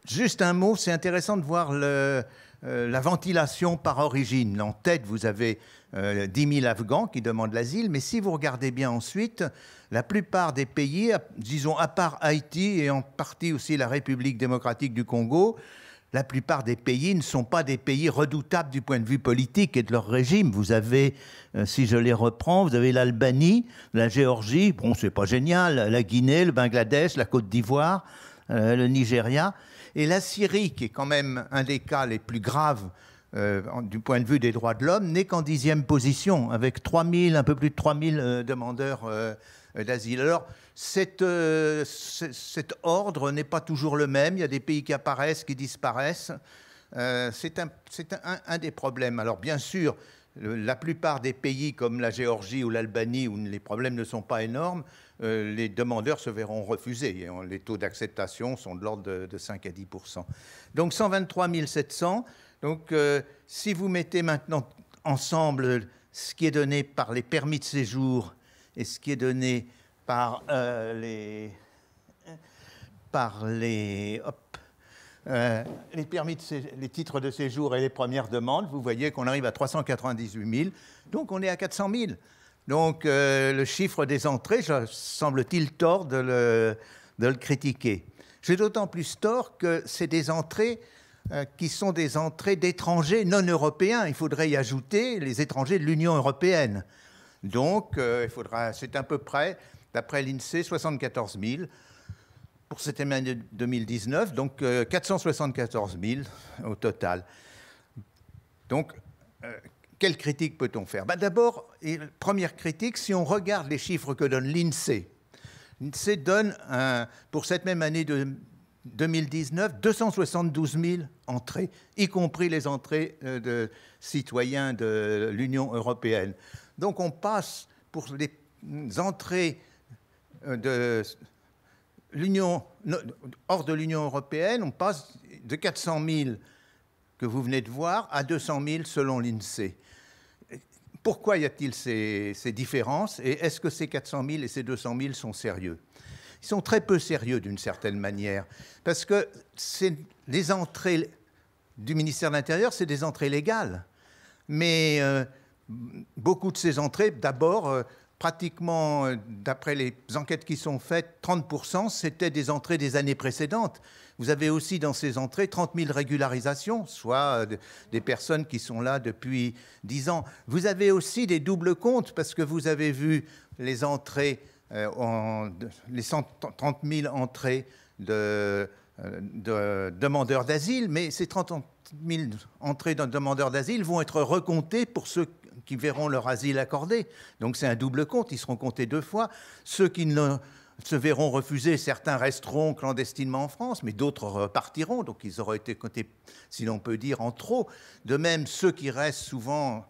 Juste un mot, c'est intéressant de voir le, euh, la ventilation par origine. En tête, vous avez 10 euh, 000 Afghans qui demandent l'asile, mais si vous regardez bien ensuite, la plupart des pays, disons à part Haïti et en partie aussi la République démocratique du Congo, la plupart des pays ne sont pas des pays redoutables du point de vue politique et de leur régime. Vous avez, euh, si je les reprends, vous avez l'Albanie, la Géorgie, bon, c'est pas génial, la Guinée, le Bangladesh, la Côte d'Ivoire, euh, le Nigeria, et la Syrie, qui est quand même un des cas les plus graves euh, du point de vue des droits de l'homme, n'est qu'en dixième position, avec 3000, un peu plus de 3000 000 demandeurs euh, d'asile. Alors, euh, cet ordre n'est pas toujours le même. Il y a des pays qui apparaissent, qui disparaissent. Euh, c'est un, des problèmes. Alors, bien sûr, la plupart des pays comme la Géorgie ou l'Albanie, où les problèmes ne sont pas énormes, les demandeurs se verront refusés. les taux d'acceptation sont de l'ordre de, de, 5 à 10 Donc, 123 700. Donc, si vous mettez maintenant ensemble ce qui est donné par les permis de séjour et ce qui est donné par euh, les par les, euh, les permis de les titres de séjour et les premières demandes, vous voyez qu'on arrive à 398 000, donc on est à 400 000. Donc euh, le chiffre des entrées, semble-t-il tort de le, de le critiquer. J'ai d'autant plus tort que c'est des entrées qui sont des entrées d'étrangers non européens. Il faudrait y ajouter les étrangers de l'Union européenne. Donc, euh, il faudra, c'est à peu près, d'après l'INSEE, 74 000 pour cette année 2019, donc 474 euh, 000 au total. Donc, euh, quelle critique peut-on faire bah, D'abord, première critique, si on regarde les chiffres que donne l'INSEE, l'INSEE donne pour cette même année de 2019 272 000 entrées, y compris les entrées de citoyens de l'Union européenne. Donc on passe pour les entrées euh, de l'Union, hors de l'Union européenne, on passe de 400 000 que vous venez de voir à 200 000 selon l'INSEE. Pourquoi y a-t-il ces, différences et est-ce que ces 400 000 et ces 200 000 sont sérieux Ils sont très peu sérieux d'une certaine manière parce que les entrées du ministère de l'Intérieur, c'est des entrées légales. Mais euh, beaucoup de ces entrées, d'abord, euh, pratiquement, euh, d'après les enquêtes qui sont faites, 30%, c'était des entrées des années précédentes. Vous avez aussi dans ces entrées 30 000 régularisations, soit euh, des personnes qui sont là depuis 10 ans. Vous avez aussi des doubles comptes, parce que vous avez vu les entrées, en, les 130 000 entrées de, de demandeurs d'asile, mais ces 30 000 entrées de demandeurs d'asile vont être recomptées pour ceux qui verront leur asile accordé. Donc c'est un double compte, ils seront comptés deux fois. Ceux qui ne se verront refusés, certains resteront clandestinement en France, mais d'autres repartiront, donc ils auront été comptés, si l'on peut dire, en trop. De même, ceux qui restent souvent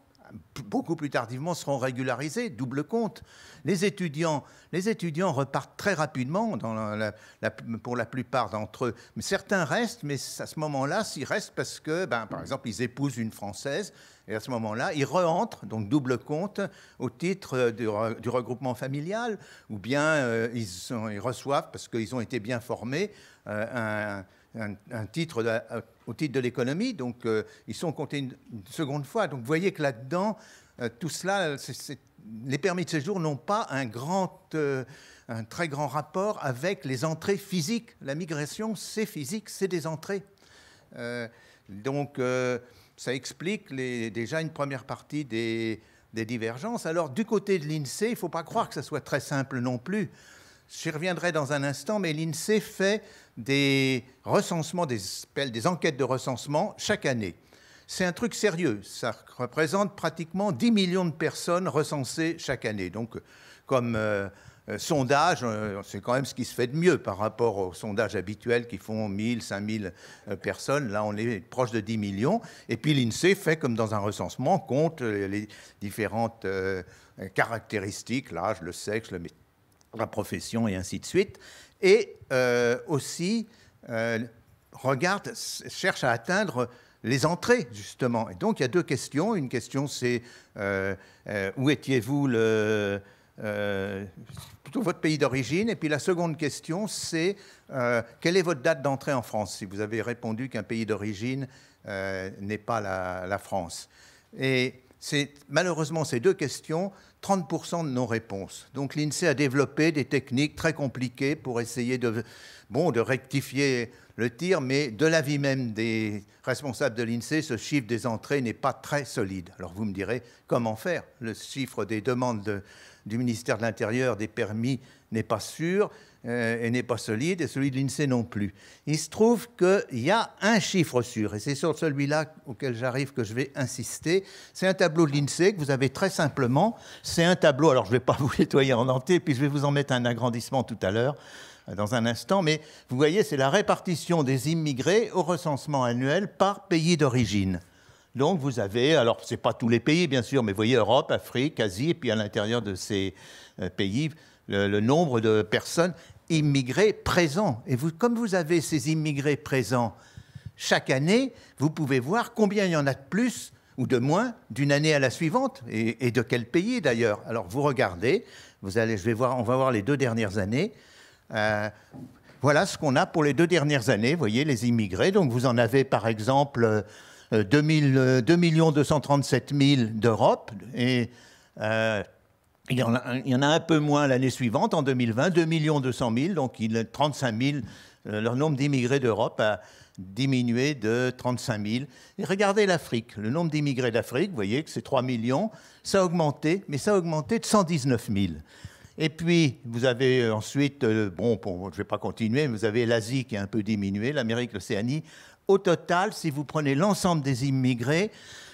beaucoup plus tardivement seront régularisés, double compte. Les étudiants, les étudiants repartent très rapidement dans pour la plupart d'entre eux. Mais certains restent, mais à ce moment-là, s'ils restent parce que, ben, par exemple, ils épousent une Française, et à ce moment-là, ils re donc double compte, au titre euh, du, regroupement familial, ou bien euh, ils, sont, ils, reçoivent, parce qu'ils ont été bien formés, euh, un, titre au titre de l'économie, donc ils sont comptés une, seconde fois. Donc vous voyez que là-dedans, tout cela, les permis de séjour n'ont pas un grand un très grand rapport avec les entrées physiques. La migration, c'est physique, c'est des entrées. donc, ça explique déjà une première partie des, divergences. Alors, du côté de l'INSEE, il ne faut pas croire que ce soit très simple non plus. J'y reviendrai dans un instant, mais l'INSEE fait des recensements, des, enquêtes de recensement chaque année. C'est un truc sérieux. Ça représente pratiquement 10 millions de personnes recensées chaque année. Donc, comme. Euh, euh, sondage, euh, c'est quand même ce qui se fait de mieux par rapport aux sondages habituels qui font 1000, 5000 euh, personnes. Là, on est proche de 10 millions. Et puis l'INSEE fait comme dans un recensement, compte les différentes caractéristiques, l'âge, le sexe, la profession et ainsi de suite. Et aussi regarde, cherche à atteindre les entrées, justement. Et donc, il y a deux questions. Une question, c'est où étiez-vous le euh, plutôt votre pays d'origine. Et puis la seconde question, c'est euh, quelle est votre date d'entrée en France Si vous avez répondu qu'un pays d'origine euh, n'est pas la, France. Et c'est malheureusement ces deux questions, 30% de non-réponses. Donc l'INSEE a développé des techniques très compliquées pour essayer de, bon, de rectifier le tir, mais de l'avis même des responsables de l'INSEE, ce chiffre des entrées n'est pas très solide. Alors vous me direz, comment faire Le chiffre des demandes de, du ministère de l'Intérieur des permis n'est pas sûr euh, et n'est pas solide, et celui de l'INSEE non plus. Il se trouve qu'il y a un chiffre sûr, et c'est sur celui-là auquel j'arrive que je vais insister. C'est un tableau de l'INSEE que vous avez très simplement. C'est un tableau, alors je ne vais pas vous nettoyer en entier, puis je vais vous en mettre un agrandissement tout à l'heure euh, dans un instant, mais vous voyez, c'est la répartition des immigrés au recensement annuel par pays d'origine. Donc vous avez, alors ce n'est pas tous les pays bien sûr, mais vous voyez Europe, Afrique, Asie, et puis à l'intérieur de ces euh, pays, le, nombre de personnes immigrées présents. Et vous, comme vous avez ces immigrés présents chaque année, vous pouvez voir combien il y en a de plus ou de moins d'une année à la suivante, et, de quel pays d'ailleurs. Alors vous regardez, vous allez, je vais voir, on va voir les deux dernières années. Euh, voilà ce qu'on a pour les deux dernières années, vous voyez, les immigrés. Donc vous en avez par exemple 2, 237 000 d'Europe et euh, il, y en a, un peu moins l'année suivante, en 2020, 2 200 000, donc il, 35 000, euh, leur nombre d'immigrés d'Europe a diminué de 35 000. Et regardez l'Afrique, le nombre d'immigrés d'Afrique, vous voyez que c'est 3 millions, ça a augmenté, mais ça a augmenté de 119 000. Et puis, vous avez euh, ensuite, bon, bon je ne vais pas continuer, vous avez l'Asie qui a un peu diminué, l'Amérique, l'Océanie, au total, si vous prenez l'ensemble des immigrés,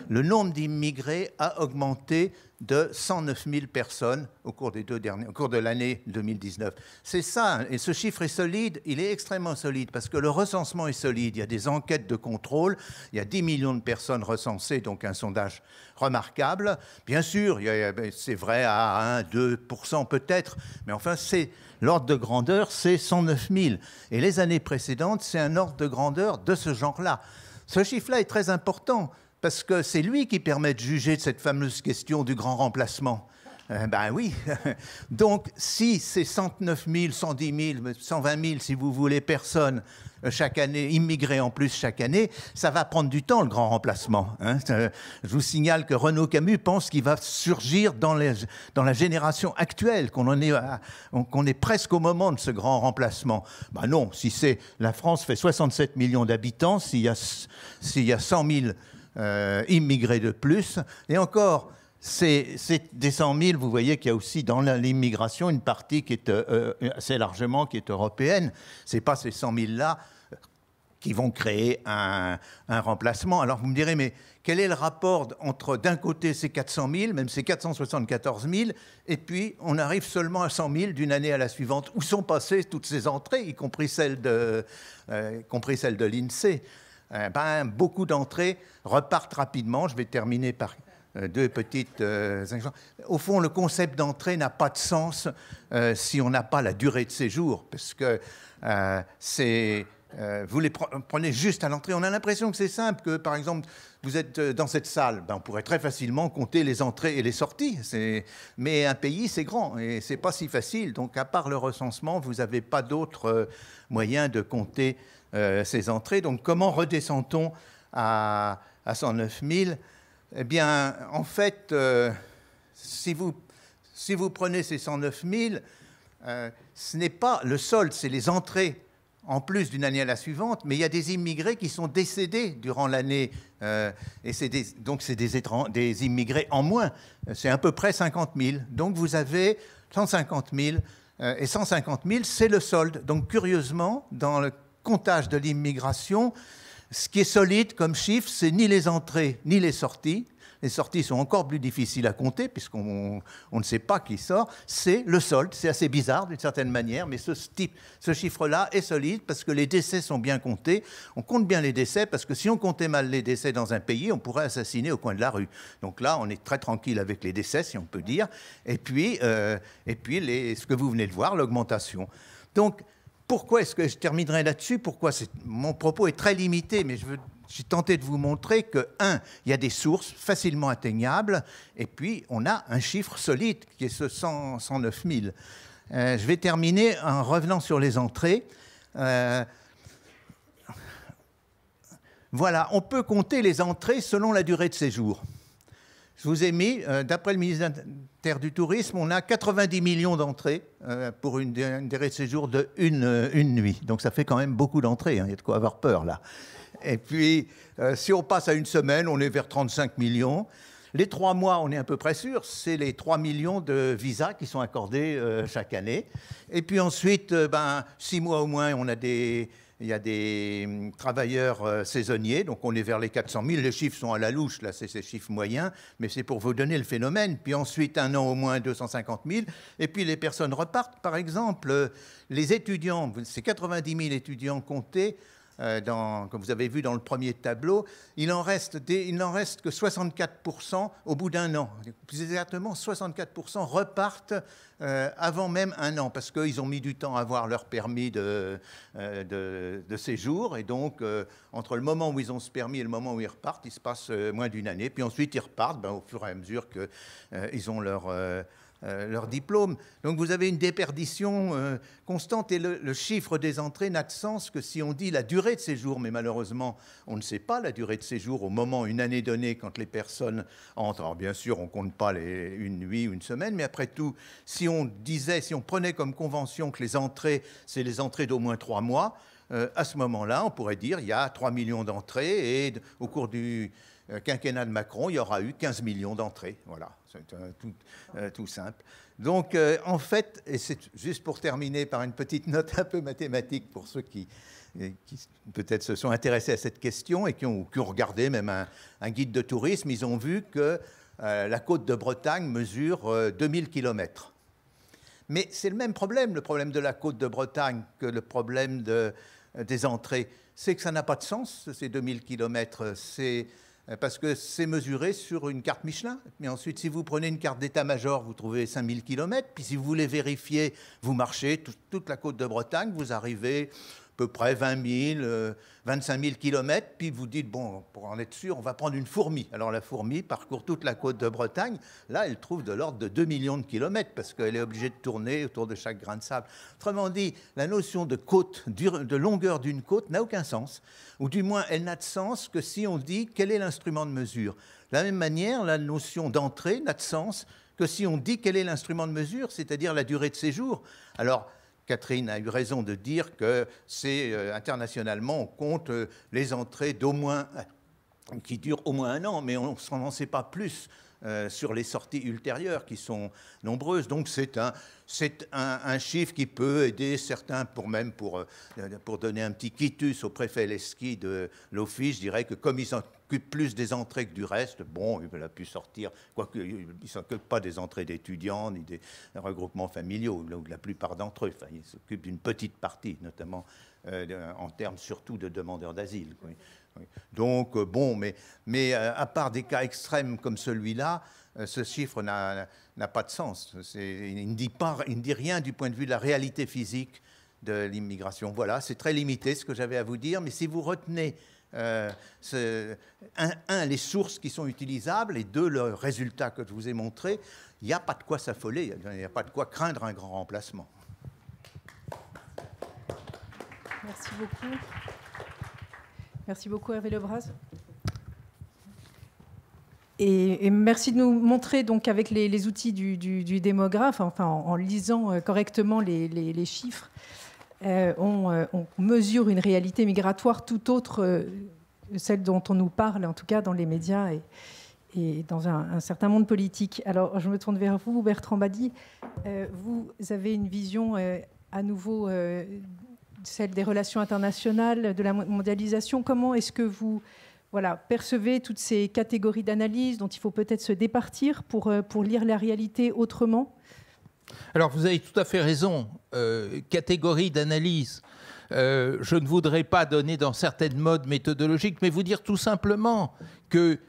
le nombre d'immigrés a augmenté de 109 000 personnes au cours, des deux derniers, au cours de l'année 2019. C'est ça, hein, et ce chiffre est solide, il est extrêmement solide, parce que le recensement est solide, il y a des enquêtes de contrôle, il y a 10 millions de personnes recensées, donc un sondage remarquable. Bien sûr, ben, c'est vrai à 1, 2 peut-être, mais enfin, c'est l'ordre de grandeur, c'est 109 000. Et les années précédentes, c'est un ordre de grandeur de ce genre-là. Ce chiffre-là est très important parce que c'est lui qui permet de juger de cette fameuse question du grand remplacement. Euh, ben oui. Donc, si c'est 109 000, 110 000, 120 000, si vous voulez, personnes euh, chaque année, immigrés en plus chaque année, ça va prendre du temps, le grand remplacement. Hein. Euh, je vous signale que Renaud Camus pense qu'il va surgir dans, dans la génération actuelle, qu'on en est, est presque au moment de ce grand remplacement. Ben non, si c'est la France fait 67 millions d'habitants, s'il y a 100 000 euh, immigrés de plus. Et encore, c'est des 100 000, vous voyez qu'il y a aussi dans l'immigration une partie qui est euh, euh, assez largement qui est européenne. Ce n'est pas ces 100 000-là qui vont créer un, remplacement. Alors vous me direz, mais quel est le rapport entre d'un côté ces 400 000, même ces 474 000, et puis on arrive seulement à 100 000 d'une année à la suivante Où sont passées toutes ces entrées, y compris celles de, y compris celles de l'INSEE beaucoup d'entrées repartent rapidement. Je vais terminer par euh, deux petites. Euh, Au fond, le concept d'entrée n'a pas de sens euh, si on n'a pas la durée de séjour, parce que c'est. vous les prenez juste à l'entrée. On a l'impression que c'est simple, que par exemple, vous êtes dans cette salle, ben, on pourrait très facilement compter les entrées et les sorties. Mais un pays, c'est grand et c'est pas si facile. Donc, à part le recensement, vous n'avez pas d'autres moyens de compter euh, ces entrées. Donc comment redescend-on à, à 109 000 Eh bien, en fait, euh, si vous, si vous prenez ces 109 000, euh, ce n'est pas le solde, c'est les entrées en plus d'une année à la suivante, mais il y a des immigrés qui sont décédés durant l'année, et c'est donc c'est des, des, immigrés en moins, c'est à peu près 50 000. Donc vous avez 150 000, et 150 000, c'est le solde. Donc curieusement, dans le comptage de l'immigration, ce qui est solide comme chiffre, c'est ni les entrées ni les sorties. Les sorties sont encore plus difficiles à compter puisqu'on ne sait pas qui sort. C'est le solde. C'est assez bizarre d'une certaine manière, mais ce, ce chiffre-là est solide parce que les décès sont bien comptés. On compte bien les décès parce que si on comptait mal les décès dans un pays, on pourrait assassiner au coin de la rue. Donc là, on est très tranquille avec les décès, si on peut dire. Et puis, euh, et puis les, ce que vous venez de voir, l'augmentation. Donc, pourquoi est-ce que je terminerai là-dessus Pourquoi mon propos est très limité, mais je veux j'ai tenté de vous montrer que, un, il y a des sources facilement atteignables, et puis on a un chiffre solide qui est ce 109 000. Euh, je vais terminer en revenant sur les entrées. Euh, voilà, on peut compter les entrées selon la durée de séjour. Je vous ai mis, euh, d'après le ministère du Tourisme, on a 90 millions d'entrées euh, pour une, durée de séjour de euh, une, nuit. Donc ça fait quand même beaucoup d'entrées. Hein. Il y a de quoi avoir peur là. Et puis, si on passe à une semaine, on est vers 35 millions. Les trois mois, on est à peu près sûr, c'est les 3 millions de visas qui sont accordés chaque année. Et puis ensuite, ben, six mois au moins, on a des, il y a des hum, travailleurs euh, saisonniers, donc on est vers les 400 000. Les chiffres sont à la louche, là, c'est ces chiffres moyens, mais c'est pour vous donner le phénomène. Puis ensuite, un an au moins, 250 000. Et puis les personnes repartent. Par exemple, euh, les étudiants, ces 90 000 étudiants comptés, comme euh, vous avez vu dans le premier tableau, il n'en reste, il reste que 64% au bout d'un an. Plus exactement, 64% repartent euh, avant même un an, parce qu'ils ont mis du temps à avoir leur permis de, euh, de, séjour. Et donc, entre le moment où ils ont ce permis et le moment où ils repartent, il se passe moins d'une année. Puis ensuite, ils repartent ben, au fur et à mesure qu'ils ont leur euh, leur diplôme. Donc vous avez une déperdition euh, constante et le, chiffre des entrées n'a de sens que si on dit la durée de séjour, mais malheureusement on ne sait pas la durée de séjour au moment, une année donnée, quand les personnes entrent. Alors bien sûr on ne compte pas les, une nuit ou une semaine, mais après tout, si on disait, si on prenait comme convention que les entrées, c'est les entrées d'au moins trois mois, euh, à ce moment-là, on pourrait dire il y a 3 millions d'entrées et au cours du quinquennat de Macron, il y aura eu 15 millions d'entrées. Voilà. C'est tout, euh, tout, simple. Donc, euh, en fait, et c'est juste pour terminer par une petite note un peu mathématique pour ceux qui, qui peut-être se sont intéressés à cette question et qui ont, qui ont regardé même un, guide de tourisme, ils ont vu que euh, la côte de Bretagne mesure 2000 km. Mais c'est le même problème, le problème de la côte de Bretagne que le problème de, des entrées. C'est que ça n'a pas de sens, ces 2000 km. C'est euh, parce que c'est mesuré sur une carte Michelin. Mais ensuite, si vous prenez une carte d'état-major, vous trouvez 5000 km. Puis si vous voulez vérifier, vous marchez toute, toute la côte de Bretagne, vous arrivez peu près 20 000, 25 000 kilomètres, puis vous dites, bon, pour en être sûr, on va prendre une fourmi. Alors la fourmi parcourt toute la côte de Bretagne. Là, elle trouve de l'ordre de 2 millions de kilomètres, parce qu'elle est obligée de tourner autour de chaque grain de sable. Autrement dit, la notion de côte, de longueur d'une côte, n'a aucun sens. Ou du moins, elle n'a de sens que si on dit quel est l'instrument de mesure. De la même manière, la notion d'entrée n'a de sens que si on dit quel est l'instrument de mesure, c'est-à-dire la durée de séjour. Alors, Catherine a eu raison de dire que c'est euh, internationalement, on compte euh, les entrées d'au moins, qui durent au moins un an, mais on, ne s'en sait pas plus. Euh, sur les sorties ultérieures qui sont nombreuses. Donc c'est un, c'est un, chiffre qui peut aider certains, pour même pour, euh, pour donner un petit quitus au préfet Leski de l'Office, je dirais que comme ils s'occupe plus des entrées que du reste, bon, il a pu sortir, quoique ne s'occupe pas des entrées d'étudiants ni des regroupements familiaux, la plupart d'entre eux, enfin, ils s'occupent d'une petite partie, notamment euh, en termes surtout de demandeurs d'asile. Donc, euh, bon, mais, euh, à part des cas extrêmes comme celui-là, euh, ce chiffre n'a pas de sens. Il ne, dit rien du point de vue de la réalité physique de l'immigration. Voilà, c'est très limité ce que j'avais à vous dire, mais si vous retenez, un, les sources qui sont utilisables, et deux, le résultat que je vous ai montré, il n'y a pas de quoi s'affoler, il n'y a pas de quoi craindre un grand remplacement. Merci beaucoup. Merci beaucoup Hervé Lebras. Et, et, merci de nous montrer donc avec les, outils du, démographe, enfin en, lisant euh, correctement les, chiffres, euh, euh, on, mesure une réalité migratoire tout autre, celle dont on nous parle, en tout cas dans les médias et, dans un, un, certain monde politique. Alors je me tourne vers vous, Bertrand Badi. vous avez une vision à nouveau celle des relations internationales, de la mondialisation. Comment est-ce que vous voilà, percevez toutes ces catégories d'analyse dont il faut peut-être se départir pour, euh, pour lire la réalité autrement Alors vous avez tout à fait raison. Euh, catégorie d'analyse. Euh, je ne voudrais pas donner dans certaines modes méthodologiques, mais vous dire tout simplement que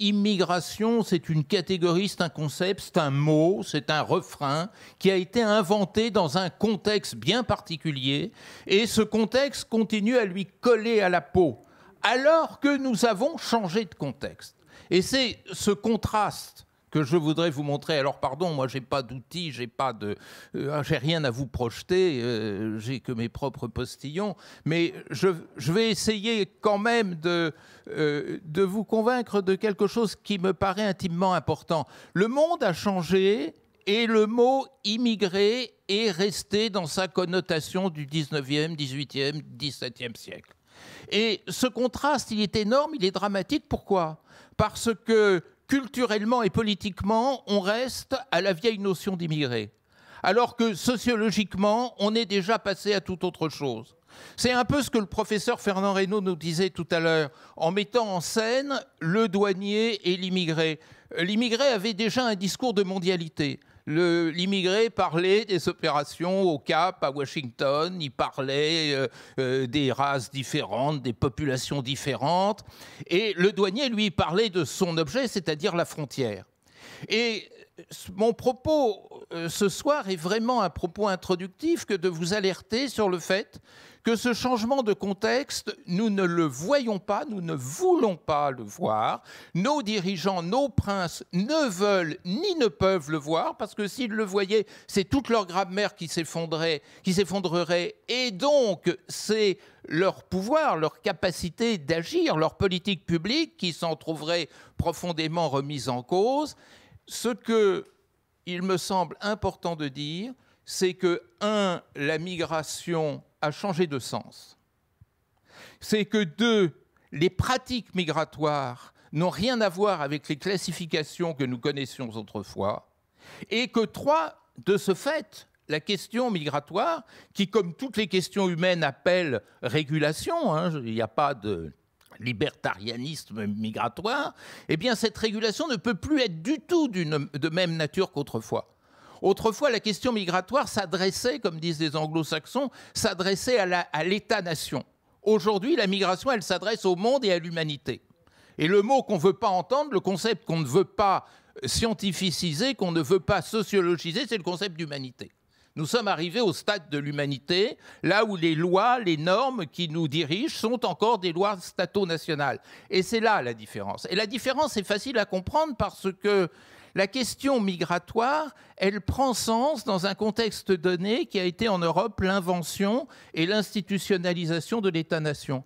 immigration, c'est une catégorie, c'est un concept, c'est un mot, c'est un refrain qui a été inventé dans un contexte bien particulier et ce contexte continue à lui coller à la peau alors que nous avons changé de contexte. Et c'est ce contraste que je voudrais vous montrer. Alors pardon, moi j'ai pas d'outils, j'ai pas de, euh, j'ai rien à vous projeter, euh, j'ai que mes propres postillons, mais je, vais essayer quand même de, euh, de vous convaincre de quelque chose qui me paraît intimement important. Le monde a changé et le mot immigré est resté dans sa connotation du 19e, 18e, 17e siècle. Et ce contraste, il est énorme, il est dramatique. Pourquoi Parce que culturellement et politiquement, on reste à la vieille notion d'immigré, alors que sociologiquement, on est déjà passé à tout autre chose. C'est un peu ce que le professeur Fernand Reynaud nous disait tout à l'heure, en mettant en scène le douanier et l'immigré. L'immigré avait déjà un discours de mondialité. L'immigré parlait des opérations au Cap, à Washington, il parlait euh, euh, des races différentes, des populations différentes, et le douanier, lui, parlait de son objet, c'est-à-dire la frontière. Et mon propos euh, ce soir est vraiment un propos introductif que de vous alerter sur le fait que ce changement de contexte, nous ne le voyons pas, nous ne voulons pas le voir. Nos dirigeants, nos princes ne veulent ni ne peuvent le voir, parce que s'ils le voyaient, c'est toute leur grammaire qui s'effondrerait, qui s'effondrerait, et donc c'est leur pouvoir, leur capacité d'agir, leur politique publique qui s'en trouverait profondément remise en cause ce que il me semble important de dire, c'est que, un, la migration a changé de sens. C'est que, deux, les pratiques migratoires n'ont rien à voir avec les classifications que nous connaissions autrefois. Et que, trois, de ce fait, la question migratoire, qui, comme toutes les questions humaines, appelle régulation, hein, il n'y a pas de libertarianisme migratoire, eh bien cette régulation ne peut plus être du tout de même nature qu'autrefois. Autrefois, la question migratoire s'adressait, comme disent les anglo-saxons, s'adressait à l'État-nation. Aujourd'hui, la migration, elle s'adresse au monde et à l'humanité. Et le mot qu'on ne veut pas entendre, le concept qu'on ne veut pas euh, scientificiser, qu'on ne veut pas sociologiser, c'est le concept d'humanité. Nous sommes arrivés au stade de l'humanité, là où les lois, les normes qui nous dirigent sont encore des lois stato-nationales. Et c'est là la différence. Et la différence est facile à comprendre parce que la question migratoire, elle prend sens dans un contexte donné qui a été en Europe l'invention et l'institutionnalisation de l'État-nation.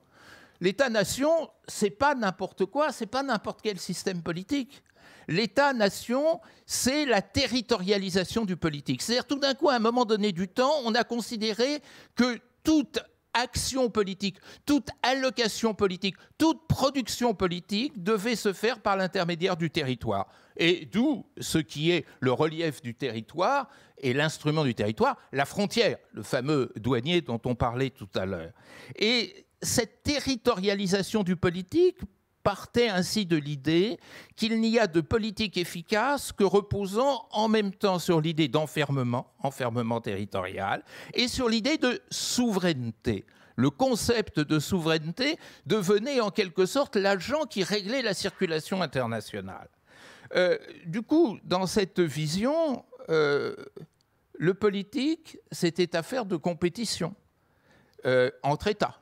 L'État-nation, c'est pas n'importe quoi, c'est pas n'importe quel système politique l'État-nation, c'est la territorialisation du politique. C'est-à-dire tout d'un coup, à un moment donné du temps, on a considéré que toute action politique, toute allocation politique, toute production politique devait se faire par l'intermédiaire du territoire. Et d'où ce qui est le relief du territoire et l'instrument du territoire, la frontière, le fameux douanier dont on parlait tout à l'heure. Et cette territorialisation du politique partait ainsi de l'idée qu'il n'y a de politique efficace que reposant en même temps sur l'idée d'enfermement, enfermement territorial, et sur l'idée de souveraineté. Le concept de souveraineté devenait en quelque sorte l'agent qui réglait la circulation internationale. Euh, du coup, dans cette vision, euh, le politique, c'était affaire de compétition euh, entre États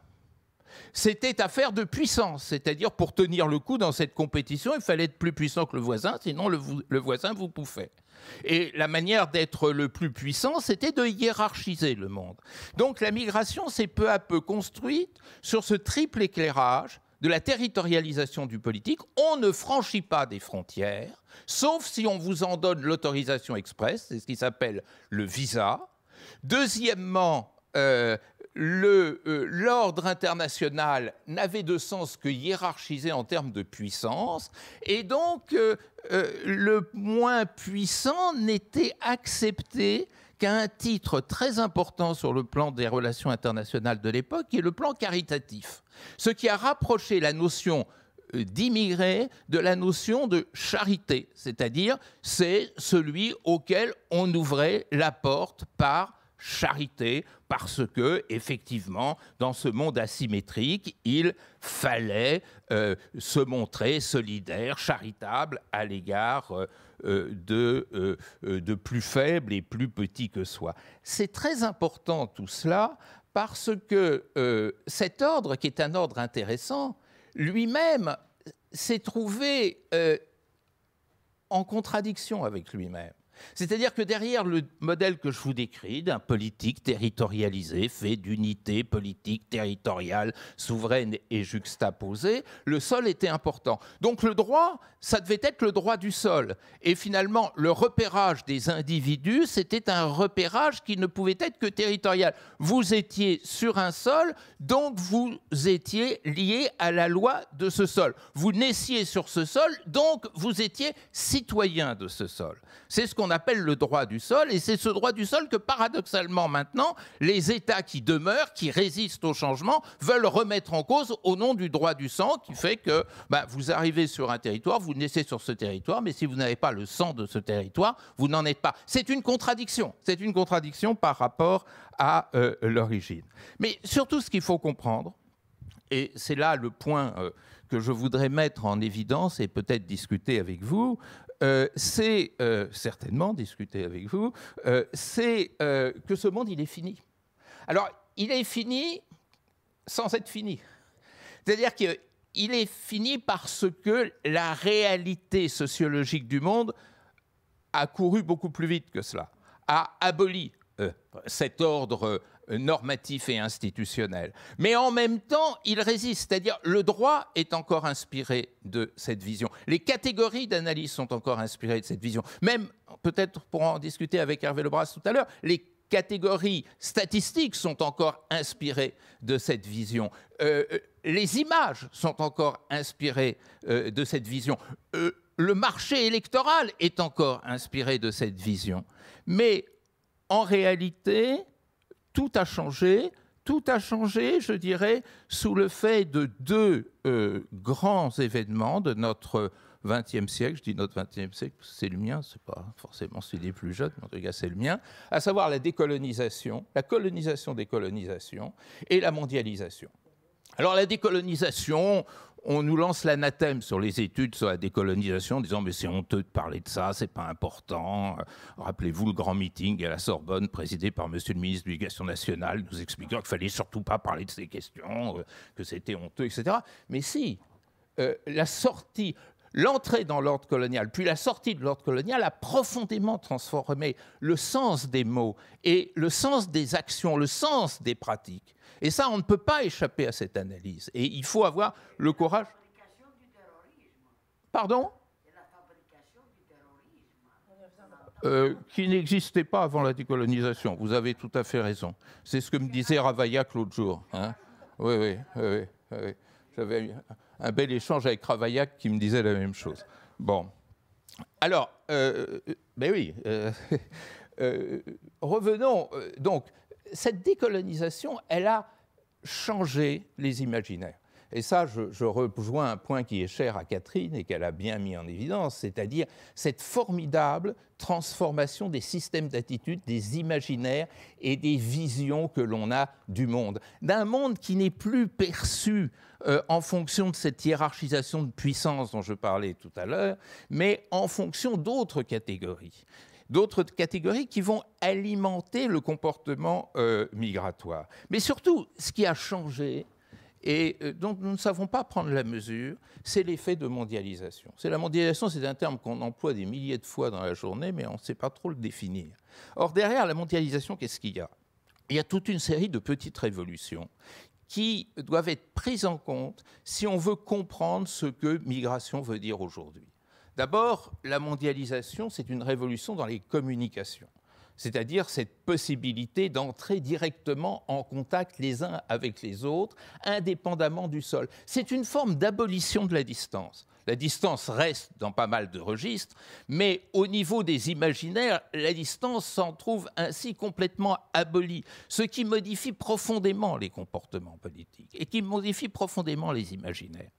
c'était affaire de puissance. C'est-à-dire, pour tenir le coup dans cette compétition, il fallait être plus puissant que le voisin, sinon le, voisin vous pouffait. Et la manière d'être le plus puissant, c'était de hiérarchiser le monde. Donc la migration s'est peu à peu construite sur ce triple éclairage de la territorialisation du politique. On ne franchit pas des frontières, sauf si on vous en donne l'autorisation expresse, c'est ce qui s'appelle le visa. Deuxièmement, euh, euh, l'ordre international n'avait de sens que hiérarchisé en termes de puissance, et donc euh, euh, le moins puissant n'était accepté qu'à un titre très important sur le plan des relations internationales de l'époque, qui est le plan caritatif, ce qui a rapproché la notion d'immigré de la notion de charité, c'est-à-dire c'est celui auquel on ouvrait la porte par charité parce que, effectivement, dans ce monde asymétrique, il fallait euh, se montrer solidaire, charitable à l'égard euh, de, euh, de plus faibles et plus petits que soi. C'est très important tout cela parce que cet ordre, qui est un ordre intéressant, lui-même s'est trouvé en contradiction avec lui-même. C'est-à-dire que derrière le modèle que je vous décris, d'un politique territorialisé, fait d'unités politiques territoriales, souveraines et juxtaposées, le sol était important. Donc le droit, ça devait être le droit du sol. Et finalement, le repérage des individus, c'était un repérage qui ne pouvait être que territorial. Vous étiez sur un sol, donc vous étiez lié à la loi de ce sol. Vous naissiez sur ce sol, donc vous étiez citoyen de ce sol. C'est ce qu'on appelle le droit du sol, et c'est ce droit du sol que paradoxalement maintenant, les États qui demeurent, qui résistent au changement, veulent remettre en cause au nom du droit du sang, qui fait que bah, vous arrivez sur un territoire, vous naissez sur ce territoire, mais si vous n'avez pas le sang de ce territoire, vous n'en êtes pas. C'est une contradiction, c'est une contradiction par rapport à euh, l'origine. Mais surtout ce qu'il faut comprendre, et c'est là le point euh, que je voudrais mettre en évidence et peut-être discuter avec vous, euh, c'est euh, certainement, discuter avec vous, euh, c'est que ce monde, il est fini. Alors, il est fini sans être fini. C'est-à-dire qu'il est fini parce que la réalité sociologique du monde a couru beaucoup plus vite que cela, a aboli cet ordre normatif et institutionnel. Mais en même temps, il résiste, c'est-à-dire le droit est encore inspiré de cette vision. Les catégories d'analyse sont encore inspirées de cette vision. Même, peut-être pour en discuter avec Hervé Lebras tout à l'heure, les catégories statistiques sont encore inspirées de cette vision. Euh, euh, les images sont encore inspirées euh, de cette vision. le marché électoral est encore inspiré de cette vision. Mais en réalité, tout a changé. Tout a changé, je dirais, sous le fait de deux euh, grands événements de notre XXe siècle. Je dis notre XXe siècle, c'est le mien, c'est pas forcément celui des plus jeunes, mais en tout cas c'est le mien. À savoir la décolonisation, la colonisation des colonisations et la mondialisation. Alors la décolonisation, on nous lance l'anathème sur les études sur la décolonisation, en disant mais c'est honteux de parler de ça, c'est pas important. Rappelez-vous le grand meeting à la Sorbonne présidé par Monsieur le ministre de l'Éducation nationale, nous expliquant qu'il fallait surtout pas parler de ces questions, euh, que c'était honteux, etc. Mais si euh, la sortie, l'entrée dans l'ordre colonial, puis la sortie de l'ordre colonial a profondément transformé le sens des mots et le sens des actions, le sens des pratiques. Et ça, on ne peut pas échapper à cette analyse. Et il faut avoir le courage. Pardon Euh, qui n'existait pas avant la décolonisation. Vous avez tout à fait raison. C'est ce que me disait Ravaillac l'autre jour. Hein. oui, oui, oui. J'avais un bel échange avec Ravaillac qui me disait la même chose. Bon. Alors, euh, euh, ben oui. Euh, revenons donc cette décolonisation, elle a changé les imaginaires. Et ça, je, rejoins un point qui est cher à Catherine et qu'elle a bien mis en évidence, c'est-à-dire cette formidable transformation des systèmes d'attitude, des imaginaires et des visions que l'on a du monde. D'un monde qui n'est plus perçu euh, en fonction de cette hiérarchisation de puissance dont je parlais tout à l'heure, mais en fonction d'autres catégories d'autres catégories qui vont alimenter le comportement euh, migratoire. Mais surtout, ce qui a changé, et euh, dont nous ne savons pas prendre la mesure, c'est l'effet de mondialisation. C'est la mondialisation, c'est un terme qu'on emploie des milliers de fois dans la journée, mais on ne sait pas trop le définir. Or, derrière la mondialisation, qu'est-ce qu'il y a Il y a toute une série de petites révolutions qui doivent être prises en compte si on veut comprendre ce que migration veut dire aujourd'hui. D'abord, la mondialisation, c'est une révolution dans les communications, c'est-à-dire cette possibilité d'entrer directement en contact les uns avec les autres, indépendamment du sol. C'est une forme d'abolition de la distance. La distance reste dans pas mal de registres, mais au niveau des imaginaires, la distance s'en trouve ainsi complètement abolie, ce qui modifie profondément les comportements politiques et qui modifie profondément les imaginaires.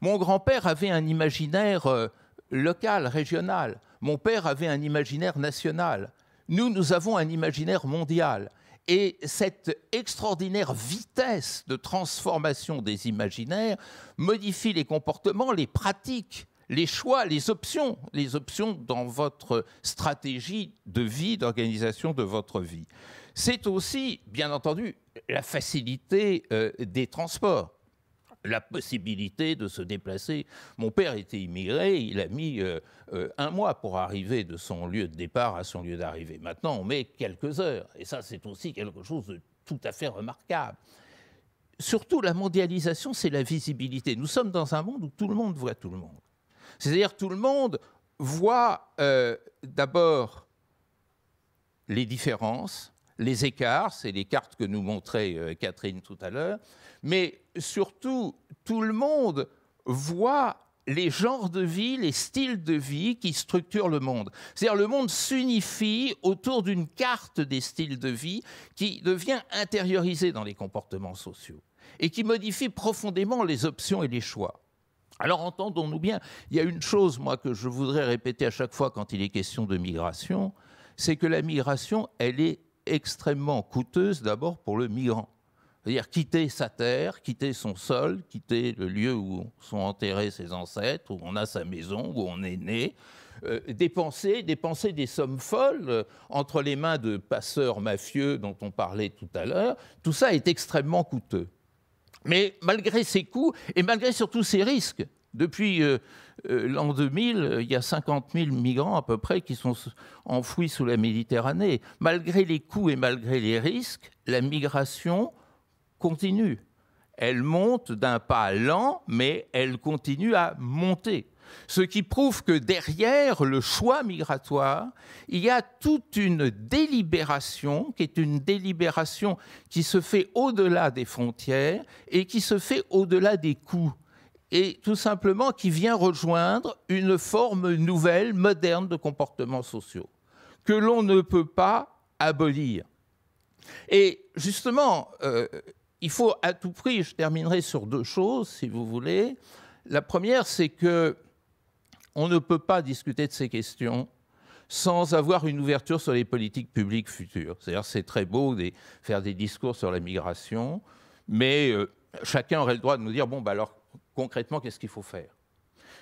Mon grand-père avait un imaginaire euh, local, régional. Mon père avait un imaginaire national. Nous, nous avons un imaginaire mondial. Et cette extraordinaire vitesse de transformation des imaginaires modifie les comportements, les pratiques, les choix, les options, les options dans votre stratégie de vie, d'organisation de votre vie. C'est aussi, bien entendu, la facilité euh, des transports la possibilité de se déplacer. Mon père était immigré, il a mis euh, euh, un mois pour arriver de son lieu de départ à son lieu d'arrivée. Maintenant, on met quelques heures. Et ça, c'est aussi quelque chose de tout à fait remarquable. Surtout, la mondialisation, c'est la visibilité. Nous sommes dans un monde où tout le monde voit tout le monde. C'est-à-dire tout le monde voit euh, d'abord les différences, les écarts, c'est les cartes que nous montrait Catherine tout à l'heure, mais surtout, tout le monde voit les genres de vie, les styles de vie qui structurent le monde. C'est-à-dire le monde s'unifie autour d'une carte des styles de vie qui devient intériorisée dans les comportements sociaux et qui modifie profondément les options et les choix. Alors entendons-nous bien, il y a une chose, moi, que je voudrais répéter à chaque fois quand il est question de migration, c'est que la migration, elle est extrêmement coûteuse d'abord pour le migrant. C'est-à-dire quitter sa terre, quitter son sol, quitter le lieu où sont enterrés ses ancêtres, où on a sa maison, où on est né, euh, dépenser, dépenser des sommes folles euh, entre les mains de passeurs mafieux dont on parlait tout à l'heure, tout ça est extrêmement coûteux. Mais malgré ces coûts et malgré surtout ces risques, depuis euh, l'an 2000, il y a 50 000 migrants à peu près qui sont enfouis sous la Méditerranée. Malgré les coûts et malgré les risques, la migration continue. Elle monte d'un pas lent, mais elle continue à monter. Ce qui prouve que derrière le choix migratoire, il y a toute une délibération qui est une délibération qui se fait au-delà des frontières et qui se fait au-delà des coûts. Et tout simplement qui vient rejoindre une forme nouvelle, moderne de comportements sociaux, que l'on ne peut pas abolir. Et justement, euh, il faut à tout prix, je terminerai sur deux choses, si vous voulez. La première, c'est que on ne peut pas discuter de ces questions sans avoir une ouverture sur les politiques publiques futures. C'est-à-dire, c'est très beau de faire des discours sur la migration, mais euh, chacun aurait le droit de nous dire bon, bah alors concrètement, qu'est-ce qu'il faut faire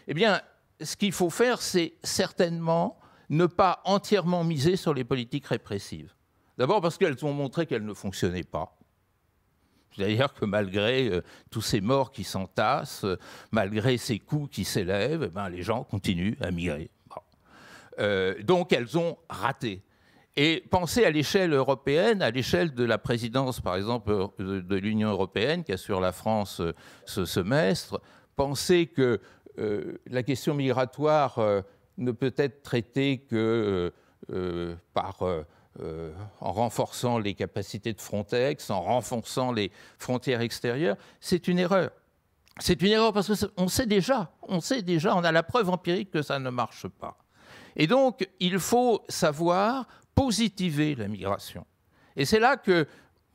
Eh bien, ce qu'il faut faire, c'est certainement ne pas entièrement miser sur les politiques répressives. D'abord parce qu'elles ont montré qu'elles ne fonctionnaient pas. D'ailleurs que malgré euh, tous ces morts qui s'entassent, euh, malgré ces coûts qui s'élèvent, eh ben, les gens continuent à migrer. Euh, donc elles ont raté. Et pensez à l'échelle européenne, à l'échelle de la présidence, par exemple, de l'Union européenne qui assure la France ce semestre. Pensez que la question migratoire ne peut être traitée que par euh, en renforçant les capacités de Frontex, en renforçant les frontières extérieures, c'est une erreur. C'est une erreur parce qu'on sait déjà, on sait déjà, on a la preuve empirique que ça ne marche pas. Et donc, il faut savoir positiver la migration. Et c'est là que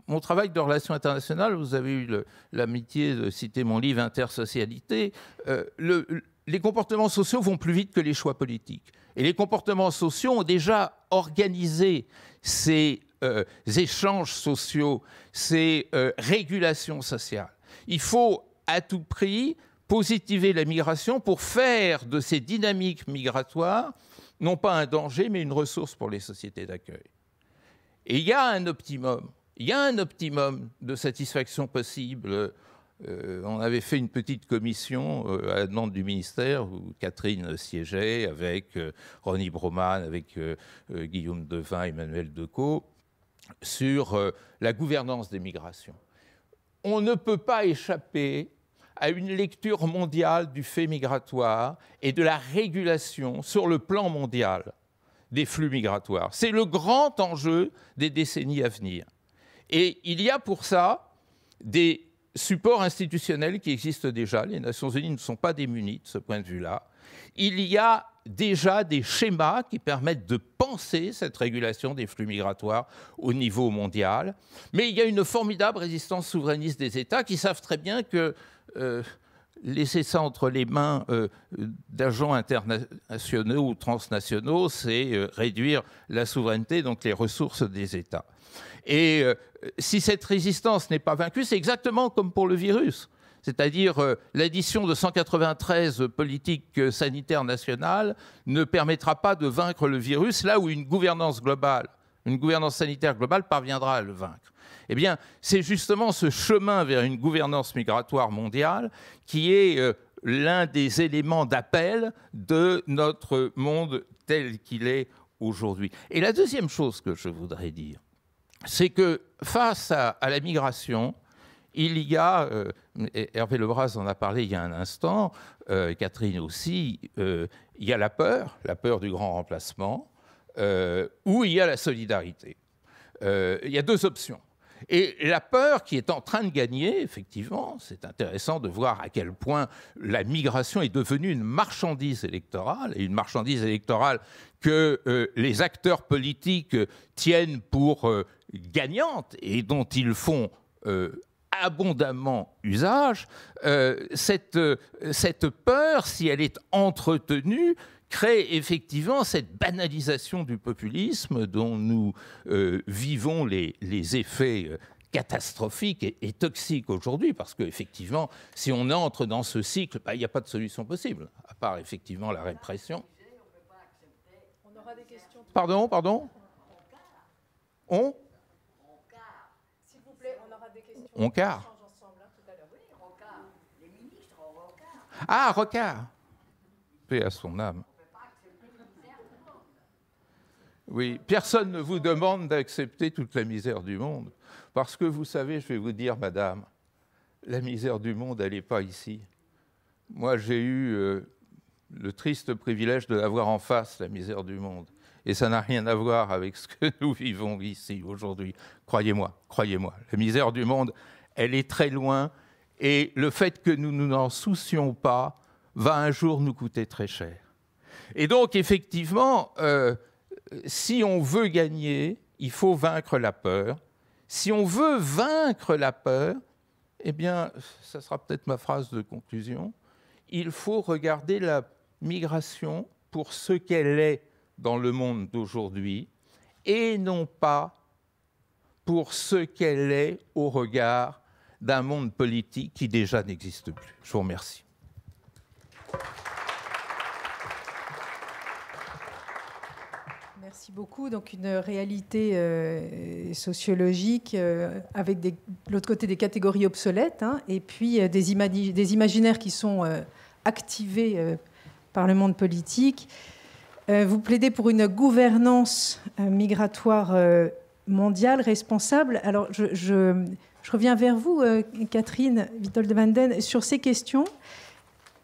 mon travail de relations internationales, vous avez eu l'amitié de citer mon livre Intersocialité, euh, le, les comportements sociaux vont plus vite que les choix politiques. Et les comportements sociaux ont déjà organisé ces euh, échanges sociaux, ces euh, régulations sociales. Il faut à tout prix positiver la migration pour faire de ces dynamiques migratoires non pas un danger, mais une ressource pour les sociétés d'accueil. Et il y a un optimum, il y a un optimum de satisfaction possible euh, on avait fait une petite commission euh, à la demande du ministère où Catherine siégeait avec euh, Ronnie Broman, avec Guillaume Devin, Emmanuel Decaux, sur la gouvernance des migrations. On ne peut pas échapper à une lecture mondiale du fait migratoire et de la régulation sur le plan mondial des flux migratoires. C'est le grand enjeu des décennies à venir. Et il y a pour ça des support institutionnel qui existe déjà. Les Nations Unies ne sont pas démunies de ce point de vue-là. Il y a déjà des schémas qui permettent de penser cette régulation des flux migratoires au niveau mondial. Mais il y a une formidable résistance souverainiste des États qui savent très bien que euh, laisser ça entre les mains euh, d'agents internationaux ou transnationaux, c'est euh, réduire la souveraineté, donc les ressources des États. Et euh, si cette résistance n'est pas vaincue, c'est exactement comme pour le virus, c'est-à-dire euh, l'addition de 193 politiques euh, sanitaires nationales ne permettra pas de vaincre le virus là où une gouvernance globale, une gouvernance sanitaire globale parviendra à le vaincre. Eh bien, c'est justement ce chemin vers une gouvernance migratoire mondiale qui est l'un des éléments d'appel de notre monde tel qu'il est aujourd'hui. Et la deuxième chose que je voudrais dire, c'est que face à, la migration, il y a, euh, Hervé Lebras en a parlé il y a un instant, euh, Catherine aussi, euh, il y a la peur, la peur du grand remplacement, ou il y a la solidarité. il y a deux options. Et la peur qui est en train de gagner, effectivement, c'est intéressant de voir à quel point la migration est devenue une marchandise électorale, et une marchandise électorale que les acteurs politiques tiennent pour gagnante et dont ils font euh, abondamment usage, euh, cette, euh, cette peur, si elle est entretenue, crée effectivement cette banalisation du populisme dont nous vivons les, effets catastrophiques et, toxiques aujourd'hui, parce qu'effectivement, si on entre dans ce cycle, bah, il n'y a pas de solution possible, à part effectivement la répression. Pardon, pardon On Oncard. Ah, Rocard Paix à son âme. Oui, personne ne vous demande d'accepter toute la misère du monde, parce que vous savez, je vais vous dire, madame, la misère du monde, elle n'est pas ici. Moi, j'ai eu euh, le triste privilège de l'avoir en face, la misère du monde et ça n'a rien à voir avec ce que nous vivons ici aujourd'hui. Croyez-moi, croyez-moi, la misère du monde, elle est très loin, et le fait que nous ne nous en soucions pas va un jour nous coûter très cher. Et donc, effectivement, euh, si on veut gagner, il faut vaincre la peur. Si on veut vaincre la peur, eh bien, ça sera peut-être ma phrase de conclusion, il faut regarder la migration pour ce qu'elle est dans le monde d'aujourd'hui et non pas pour ce qu'elle est au regard d'un monde politique qui déjà n'existe plus. Je vous remercie. Merci beaucoup. Donc une réalité euh, sociologique euh, avec de l'autre côté des catégories obsolètes hein, et puis euh, des, imaginaires qui sont activés par le monde politique. Euh, vous plaidez pour une gouvernance euh, migratoire euh, mondiale responsable. Alors, je, reviens vers vous, Catherine Vitoldemanden, de Vanden, sur ces questions.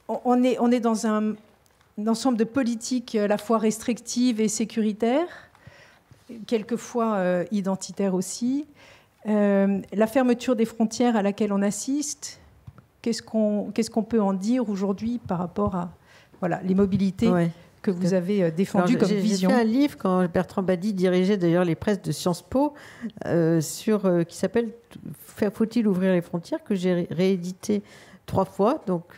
On est, on est dans un, ensemble de politiques à la fois restrictives et sécuritaires, quelquefois identitaires aussi. la fermeture des frontières à laquelle on assiste, qu'est-ce qu'on peut en dire aujourd'hui par rapport à voilà, les mobilités que vous avez euh, défendu comme vision. J'ai fait un livre quand Bertrand Badi dirigeait d'ailleurs les presses de Sciences Po euh, sur, euh, qui s'appelle Faut-il ouvrir les frontières que j'ai réédité trois fois. Donc,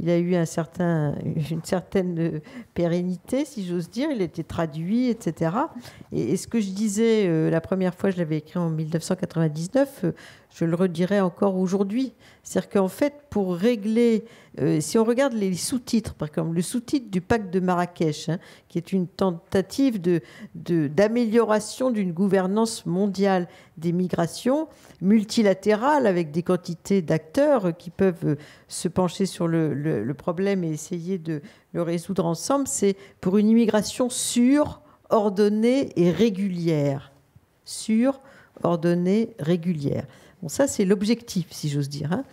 il a eu une certaine euh, pérennité, si j'ose dire. Il a été traduit, etc. Et, ce que je disais euh, la première fois, je l'avais écrit en 1999, euh, je le redirai encore aujourd'hui. C'est-à-dire qu'en fait, pour régler, si on regarde les sous-titres, par exemple, le sous-titre du pacte de Marrakech, hein, qui est une tentative d'amélioration d'une gouvernance mondiale des migrations multilatérale avec des quantités d'acteurs qui peuvent se pencher sur le le, problème et essayer de le résoudre ensemble, c'est pour une immigration sûre, ordonnée et régulière. Sûre, ordonnée, régulière. Bon, ça, c'est l'objectif, si j'ose dire. Hein.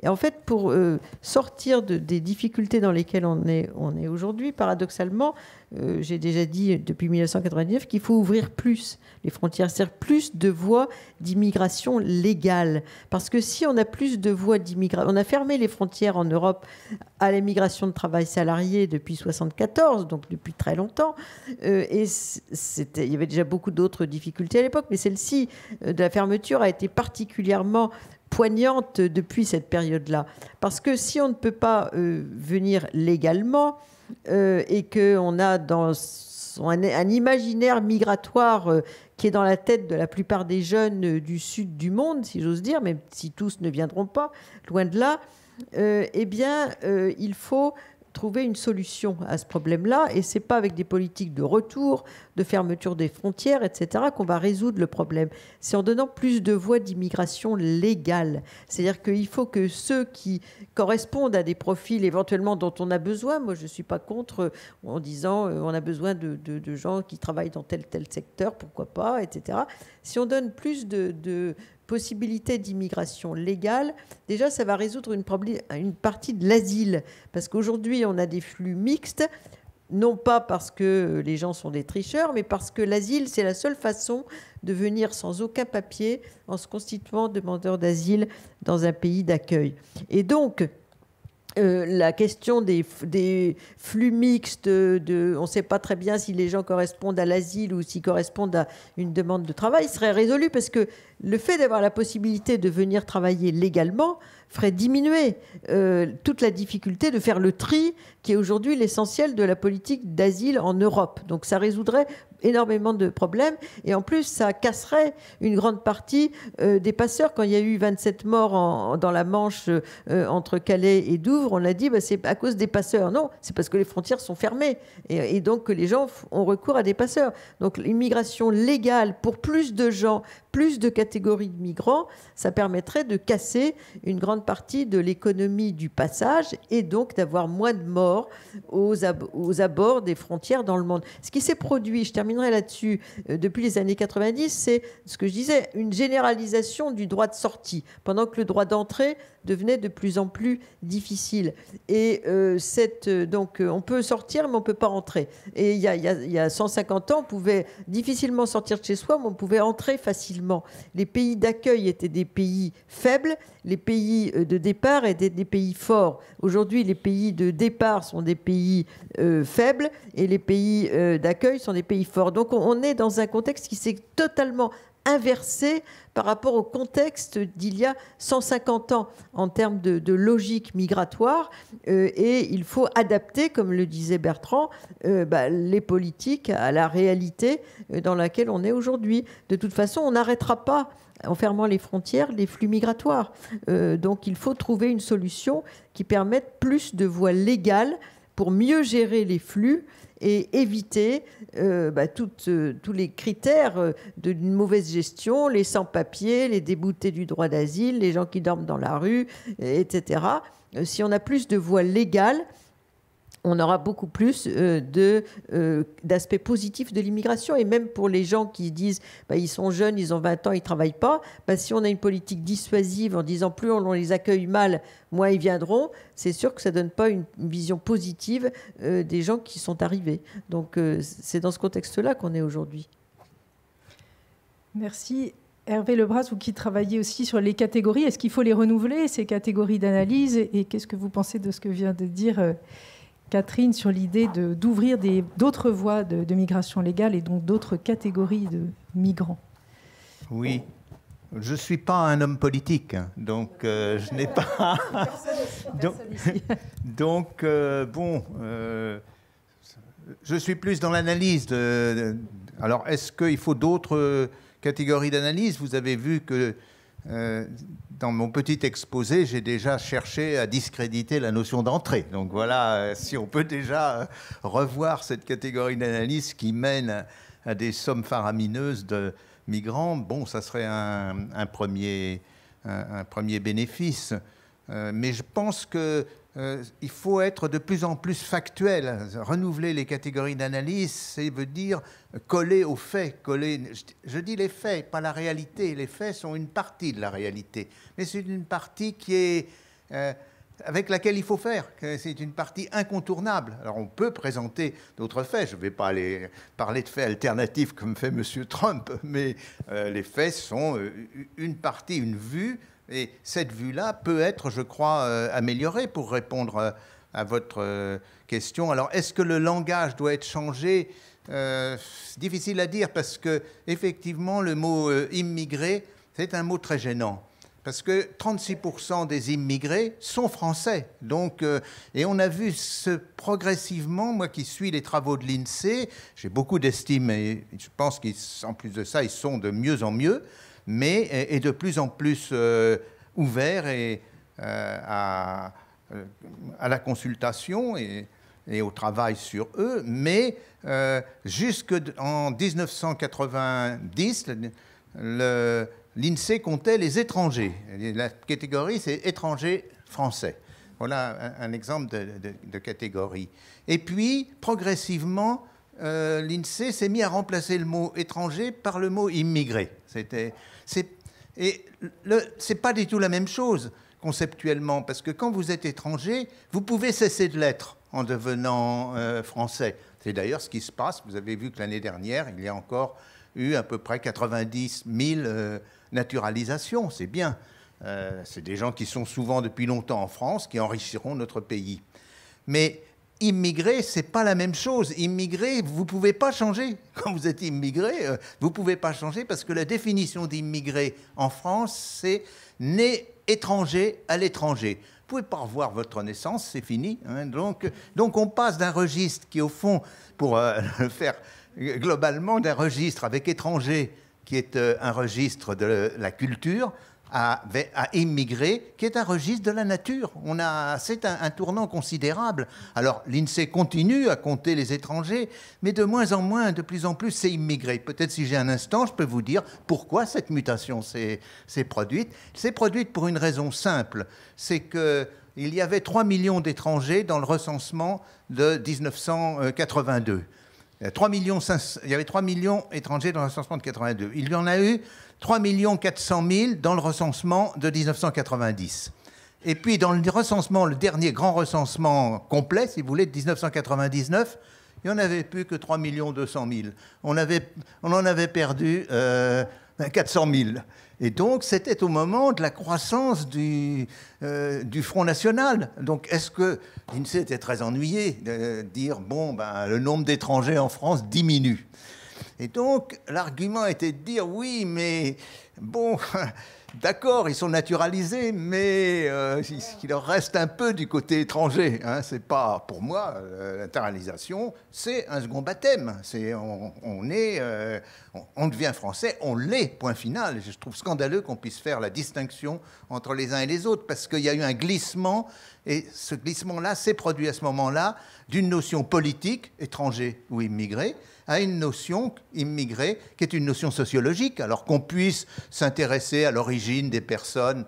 Et en fait, pour euh, sortir des difficultés dans lesquelles on est aujourd'hui, paradoxalement, euh, j'ai déjà dit depuis 1999 qu'il faut ouvrir plus les frontières, c'est-à-dire plus de voies d'immigration légale. Parce que si on a plus de voies d'immigration, on a fermé les frontières en Europe à l'immigration de travail salarié depuis 1974, donc depuis très longtemps, euh, et il y avait déjà beaucoup d'autres difficultés à l'époque, mais celle-ci euh, de la fermeture a été particulièrement poignante depuis cette période-là. Parce que si on ne peut pas venir légalement, euh, et et qu'on a dans un, imaginaire migratoire euh, qui est dans la tête de la plupart des jeunes euh, du sud du monde, si j'ose dire, même si tous ne viendront pas, loin de là, eh bien, il faut trouver une solution à ce problème-là. Et c'est pas avec des politiques de retour, de fermeture des frontières, etc., qu'on va résoudre le problème. C'est en donnant plus de voies d'immigration légale. C'est-à-dire qu'il faut que ceux qui correspondent à des profils éventuellement dont on a besoin, moi je ne suis pas contre euh, en disant euh, on a besoin de, de, de gens qui travaillent dans tel tel secteur, pourquoi pas, etc. Si on donne plus de, possibilités d'immigration légale, déjà, ça va résoudre une, une partie de l'asile. Parce qu'aujourd'hui, on a des flux mixtes non pas parce que les gens sont des tricheurs, mais parce que l'asile, c'est la seule façon de venir sans aucun papier en se constituant demandeur d'asile dans un pays d'accueil. Et donc, euh, la question des, flux mixtes, de, on ne sait pas très bien si les gens correspondent à l'asile ou s'ils correspondent à une demande de travail, serait résolue parce que le fait d'avoir la possibilité de venir travailler légalement ferait diminuer euh, toute la difficulté de faire le tri qui est aujourd'hui l'essentiel de la politique d'asile en Europe. Donc ça résoudrait énormément de problèmes. Et en plus, ça casserait une grande partie euh, des passeurs. Quand il y a eu 27 morts dans la Manche euh, entre Calais et Douvres, on a dit bah, c'est à cause des passeurs. Non, c'est parce que les frontières sont fermées et, donc que les gens ont recours à des passeurs. Donc l'immigration légale pour plus de gens, plus de catégories de migrants, ça permettrait de casser une grande partie de l'économie du passage et donc d'avoir moins de morts aux, aux abords des frontières dans le monde. Ce qui s'est produit, je termine terminerai là-dessus, euh, depuis les années 90, c'est ce que je disais, une généralisation du droit de sortie. Pendant que le droit d'entrée devenait de plus en plus difficile. Et euh, cette, euh, donc, euh, on peut sortir, mais on ne peut pas rentrer. Et il y a, 150 ans, on pouvait difficilement sortir de chez soi, mais on pouvait entrer facilement. Les pays d'accueil étaient des pays faibles, les pays de départ étaient des pays forts. Aujourd'hui, les pays de départ sont des pays faibles et les pays d'accueil sont des pays forts. Donc, on est dans un contexte qui s'est totalement inversé par rapport au contexte d'il y a 150 ans en termes de, logique migratoire. Euh, et il faut adapter, comme le disait Bertrand, euh, bah, les politiques à la réalité euh, dans laquelle on est aujourd'hui. De toute façon, on n'arrêtera pas en fermant les frontières, les flux migratoires. donc il faut trouver une solution qui permette plus de voies légales pour mieux gérer les flux et éviter euh, bah, euh, tous les critères euh, d'une mauvaise gestion, les sans-papiers, les déboutés du droit d'asile, les gens qui dorment dans la rue, etc. Si on a plus de voies légales, on aura beaucoup plus euh, euh, d'aspects positifs de l'immigration. Et même pour les gens qui disent bah, ils sont jeunes, ils ont 20 ans, ils ne travaillent pas, bah, si on a une politique dissuasive en disant plus on, les accueille mal, moins ils viendront, c'est sûr que ça ne donne pas une, vision positive euh, des gens qui sont arrivés. Donc c'est dans ce contexte-là qu'on est aujourd'hui. Merci. Hervé Lebras, vous qui travaillez aussi sur les catégories, est-ce qu'il faut les renouveler, ces catégories d'analyse Et qu'est-ce que vous pensez de ce que vient de dire Catherine sur l'idée d'ouvrir d'autres voies de, migration légale et donc d'autres catégories de migrants. Oui. Je ne suis pas un homme politique, hein, donc euh, je n'ai pas. donc, donc euh, bon, euh, je suis plus dans l'analyse. De, alors, est-ce qu'il faut d'autres catégories d'analyse Vous avez vu que dans mon petit exposé, j'ai déjà cherché à discréditer la notion d'entrée. Donc voilà, euh, si on peut déjà euh, revoir cette catégorie d'analyse qui mène à des sommes faramineuses de migrants, bon, ça serait un, premier, un, premier, bénéfice. Euh, mais je pense que euh, il faut être de plus en plus factuel. Renouveler les catégories d'analyse, c'est veut dire coller aux faits. Coller, je dis les faits, pas la réalité. Les faits sont une partie de la réalité, mais c'est une partie qui est euh, avec laquelle il faut faire. C'est une partie incontournable. Alors on peut présenter d'autres faits. Je ne vais pas aller parler de faits alternatifs comme fait M. Trump, mais euh, les faits sont une partie, une vue et cette vue-là peut être, je crois, euh, améliorée pour répondre euh, à votre euh, question. Alors, est-ce que le langage doit être changé Difficile à dire parce que, effectivement, le mot immigré, c'est un mot très gênant. Parce que 36% des immigrés sont français. Donc, et on a vu ce progressivement, moi qui suis les travaux de l'INSEE, j'ai beaucoup d'estime et je pense qu'en plus de ça, ils sont de mieux en mieux mais est, de plus en plus euh, ouvert et, euh, euh, à, la consultation et, au travail sur eux. Mais jusqu'en 1990, l'INSEE comptait les étrangers. La catégorie, c'est étrangers français. Voilà un, exemple de, de, catégorie. Et puis, progressivement, euh, l'INSEE s'est mis à remplacer le mot étranger par le mot immigré. C'était, c'est, et c'est pas du tout la même chose conceptuellement, parce que quand vous êtes étranger, vous pouvez cesser de l'être en devenant euh, français. C'est d'ailleurs ce qui se passe. Vous avez vu que l'année dernière, il y a encore eu à peu près 90 000 euh, naturalisations. C'est bien. c'est des gens qui sont souvent depuis longtemps en France, qui enrichiront notre pays. Mais Immigré, c'est pas la même chose. Immigré, vous pouvez pas changer. Quand vous êtes immigré, Vous euh, vous pouvez pas changer parce que la définition d'immigré en France, c'est né étranger à l'étranger. Vous pouvez pas revoir votre naissance, c'est fini. Hein. Donc, donc on passe d'un registre qui, au fond, pour euh, le faire globalement, d'un registre avec étranger qui est euh, un registre de la culture, à, immigrer, qui est un registre de la nature. On a, c'est un, tournant considérable. Alors l'INSEE continue à compter les étrangers, mais de moins en moins, de plus en plus, c'est immigré. Peut-être si j'ai un instant, je peux vous dire pourquoi cette mutation s'est produite. C'est produite pour une raison simple, c'est que il y avait 3 millions d'étrangers dans le recensement de 1982. 3 millions, il y avait 3 millions d'étrangers dans le recensement de 82. Il y en a eu 3 400 000 dans le recensement de 1990. Et puis dans le recensement, le dernier grand recensement complet, si vous voulez, de 1999, il n'y en avait plus que 3 200 000. On, avait, on en avait perdu 400 euh, 000. Ben, Et donc, c'était au moment de la croissance du, euh, du Front National. Donc, est-ce que l'INSEE était très ennuyé de dire, bon, ben, le nombre d'étrangers en France diminue et donc, l'argument était de dire oui, mais bon, d'accord, ils sont naturalisés, mais euh, ce il leur reste un peu du côté étranger. Hein. C'est pas, pour moi, euh, l'internalisation, c'est un second baptême. C'est, on, est, euh, on, devient français, on l'est, point final. Je trouve scandaleux qu'on puisse faire la distinction entre les uns et les autres, parce qu'il y a eu un glissement, et ce glissement-là s'est produit à ce moment-là d'une notion politique, étranger ou immigré, à une notion immigrée qui est une notion sociologique. Alors qu'on puisse s'intéresser à l'origine des personnes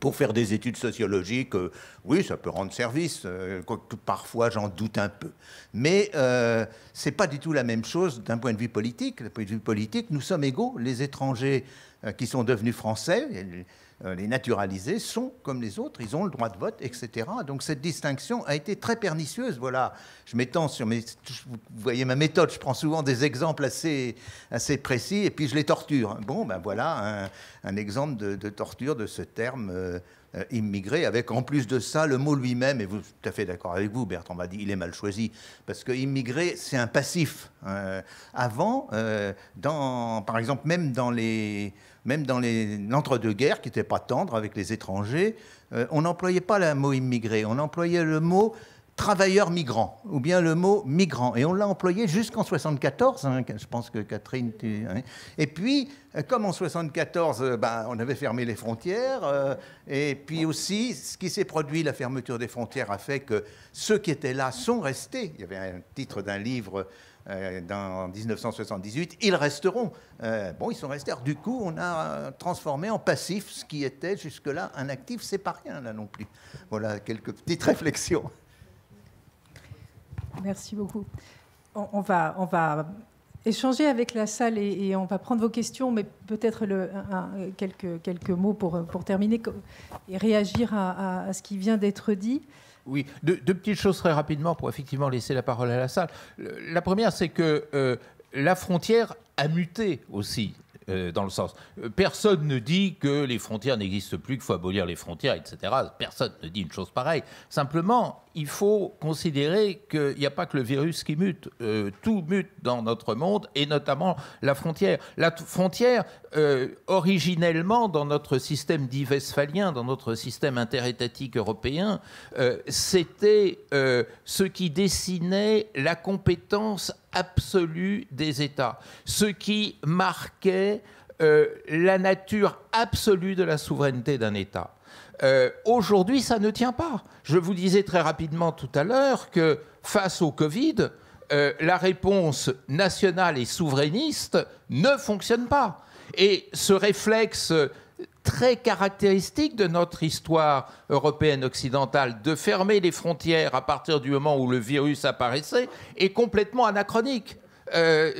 pour faire des études sociologiques, euh, oui, ça peut rendre service, euh, parfois j'en doute un peu. Mais euh, ce n'est pas du tout la même chose d'un point de vue politique. D'un point de vue politique, nous sommes égaux. Les étrangers qui sont devenus français, euh, les naturalisés sont comme les autres, ils ont le droit de vote, etc. Donc cette distinction a été très pernicieuse. Voilà, je m'étends sur mes... Vous voyez ma méthode, je prends souvent des exemples assez, précis et puis je les torture. Bon, ben voilà un, exemple de, torture de ce terme. Euh, euh, immigré, avec en plus de ça le mot lui-même, et vous êtes tout à fait d'accord avec vous, Bertrand m'a dit, il est mal choisi, parce que immigré, c'est un passif. Hein. avant, dans, par exemple, même dans les, même dans l'entre-deux-guerres, qui n'était pas tendre avec les étrangers, euh, on n'employait pas le mot immigré, on employait le mot travailleur migrant, ou bien le mot migrant. Et on l'a employé jusqu'en 1974, hein, je pense que Catherine... Hein. Et puis, euh, comme en 1974, euh, bah, on avait fermé les frontières, et puis aussi, ce qui s'est produit, la fermeture des frontières, a fait que ceux qui étaient là sont restés. Il y avait un titre d'un livre euh, dans 1978, ils resteront. Euh, bon, ils sont restés. du coup, on a euh, transformé en passif ce qui était jusque-là un actif. C'est pas rien, là non plus. Voilà quelques petites réflexions. Merci beaucoup. On, va, on va échanger avec la salle et, on va prendre vos questions, mais peut-être quelques, quelques mots pour, pour terminer et réagir à ce qui vient d'être dit. Oui, deux, petites choses très rapidement pour effectivement laisser la parole à la salle. La première, c'est que euh, la frontière a muté aussi. Euh, dans le sens. Euh, personne ne dit que les frontières n'existent plus, qu'il faut abolir les frontières, etc. Personne ne dit une chose pareille. Simplement, il faut considérer qu'il n'y a pas que le virus qui mute. Euh, tout mute dans notre monde, et notamment la frontière. La frontière, originellement, dans notre système dit westphalien, dans notre système interétatique européen, c'était ce qui dessinait la compétence absolue des États, ce qui marquait euh, la nature absolue de la souveraineté d'un État. Euh, aujourd'hui, ça ne tient pas. Je vous disais très rapidement tout à l'heure que face au Covid, euh, la réponse nationale et souverainiste ne fonctionne pas. Et ce réflexe très caractéristique de notre histoire européenne occidentale de fermer les frontières à partir du moment où le virus apparaissait est complètement anachronique. Euh,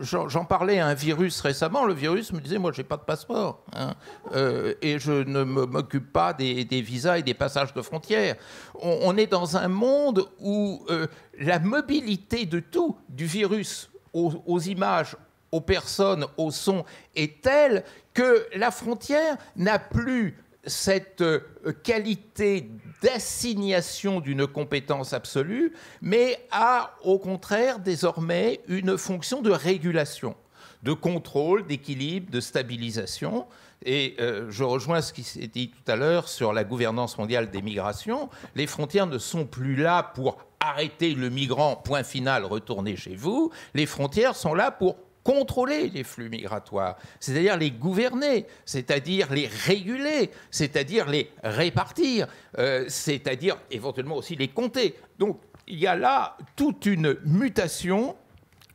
j'en parlais à un virus récemment, le virus me disait, moi j'ai pas de passeport, hein. euh, et je ne m'occupe pas des, visas et des passages de frontières. On, est dans un monde où euh, la mobilité de tout, du virus aux, aux images, aux personnes, au son, est telle que la frontière n'a plus cette euh, qualité d'assignation d'une compétence absolue, mais a au contraire désormais une fonction de régulation, de contrôle, d'équilibre, de stabilisation. Et euh, je rejoins ce qui s'est dit tout à l'heure sur la gouvernance mondiale des migrations. Les frontières ne sont plus là pour arrêter le migrant, point final, retourner chez vous. Les frontières sont là pour contrôler les flux migratoires, c'est-à-dire les gouverner, c'est-à-dire les réguler, c'est-à-dire les répartir, euh, c'est-à-dire éventuellement aussi les compter. Donc il y a là toute une mutation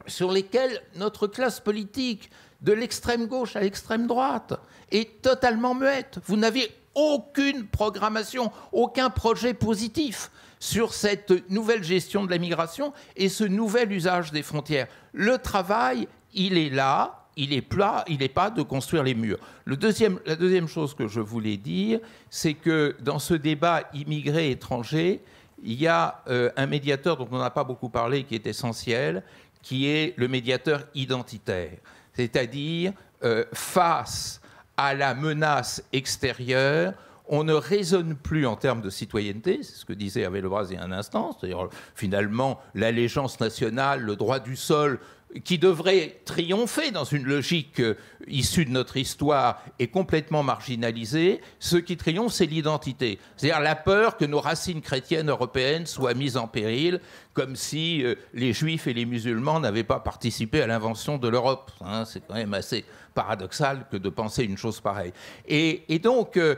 sur lesquelles notre classe politique, de l'extrême gauche à l'extrême droite, est totalement muette. Vous n'avez aucune programmation, aucun projet positif sur cette nouvelle gestion de la migration et ce nouvel usage des frontières. Le travail il est là, il est plat, il n'est pas de construire les murs. la deuxième chose que je voulais dire, c'est que dans ce débat immigré-étranger, il y a euh, un médiateur dont on n'a pas beaucoup parlé, qui est essentiel, qui est le médiateur identitaire. C'est-à-dire, euh, face à la menace extérieure, on ne raisonne plus en termes de citoyenneté, c'est ce que disait Hervé Braz il y a un instant, c'est-à-dire finalement l'allégeance nationale, le droit du sol qui devrait triompher dans une logique euh, issue de notre histoire est complètement marginalisée. Ce qui triomphe, c'est l'identité. C'est-à-dire la peur que nos racines chrétiennes européennes soient mises en péril, comme si euh, les juifs et les musulmans n'avaient pas participé à l'invention de l'Europe. Hein, c'est quand même assez paradoxal que de penser une chose pareille. Et, donc, euh,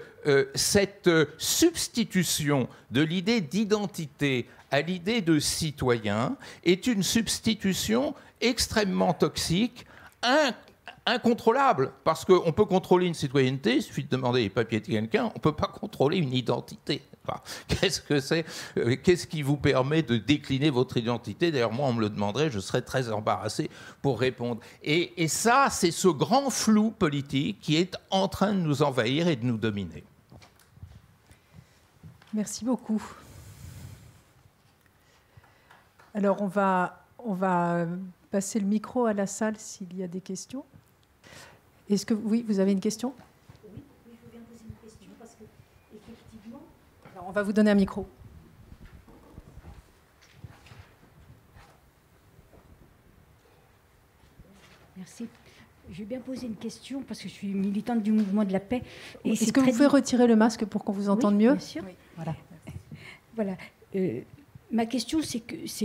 cette substitution de l'idée d'identité à l'idée de citoyen est une substitution extrêmement toxique, incontrôlable, parce qu'on peut contrôler une citoyenneté, il suffit de demander les papiers de quelqu'un, on ne peut pas contrôler une identité. qu'est-ce que c'est euh, Qu'est-ce qui vous permet de décliner votre identité D'ailleurs, moi, on me le demanderait, je serais très embarrassé pour répondre. Et, et ça, c'est ce grand flou politique qui est en train de nous envahir et de nous dominer. Merci beaucoup. Alors, on va, on va passer le micro à la salle s'il y a des questions. Est-ce que oui, vous avez une question Oui, je bien poser une question parce que effectivement. on va vous donner un micro. Merci. Je vais bien poser une question parce que je suis militante du mouvement de la paix. Est-ce que vous pouvez retirer le masque pour qu'on vous entende mieux Bien sûr. Voilà. voilà. Euh, Ma question, c'est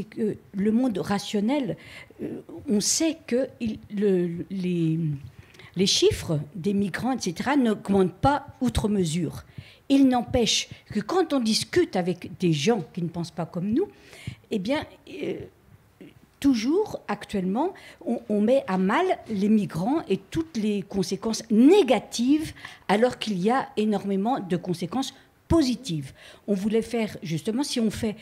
que, le monde rationnel, euh, on sait que les, chiffres des migrants, etc., n'augmentent pas outre mesure. Il n'empêche que quand on discute avec des gens qui ne pensent pas comme nous, eh bien, euh, toujours actuellement, on, on, met à mal les migrants et toutes les conséquences négatives, alors qu'il y a énormément de conséquences on voulait faire, justement, si on fait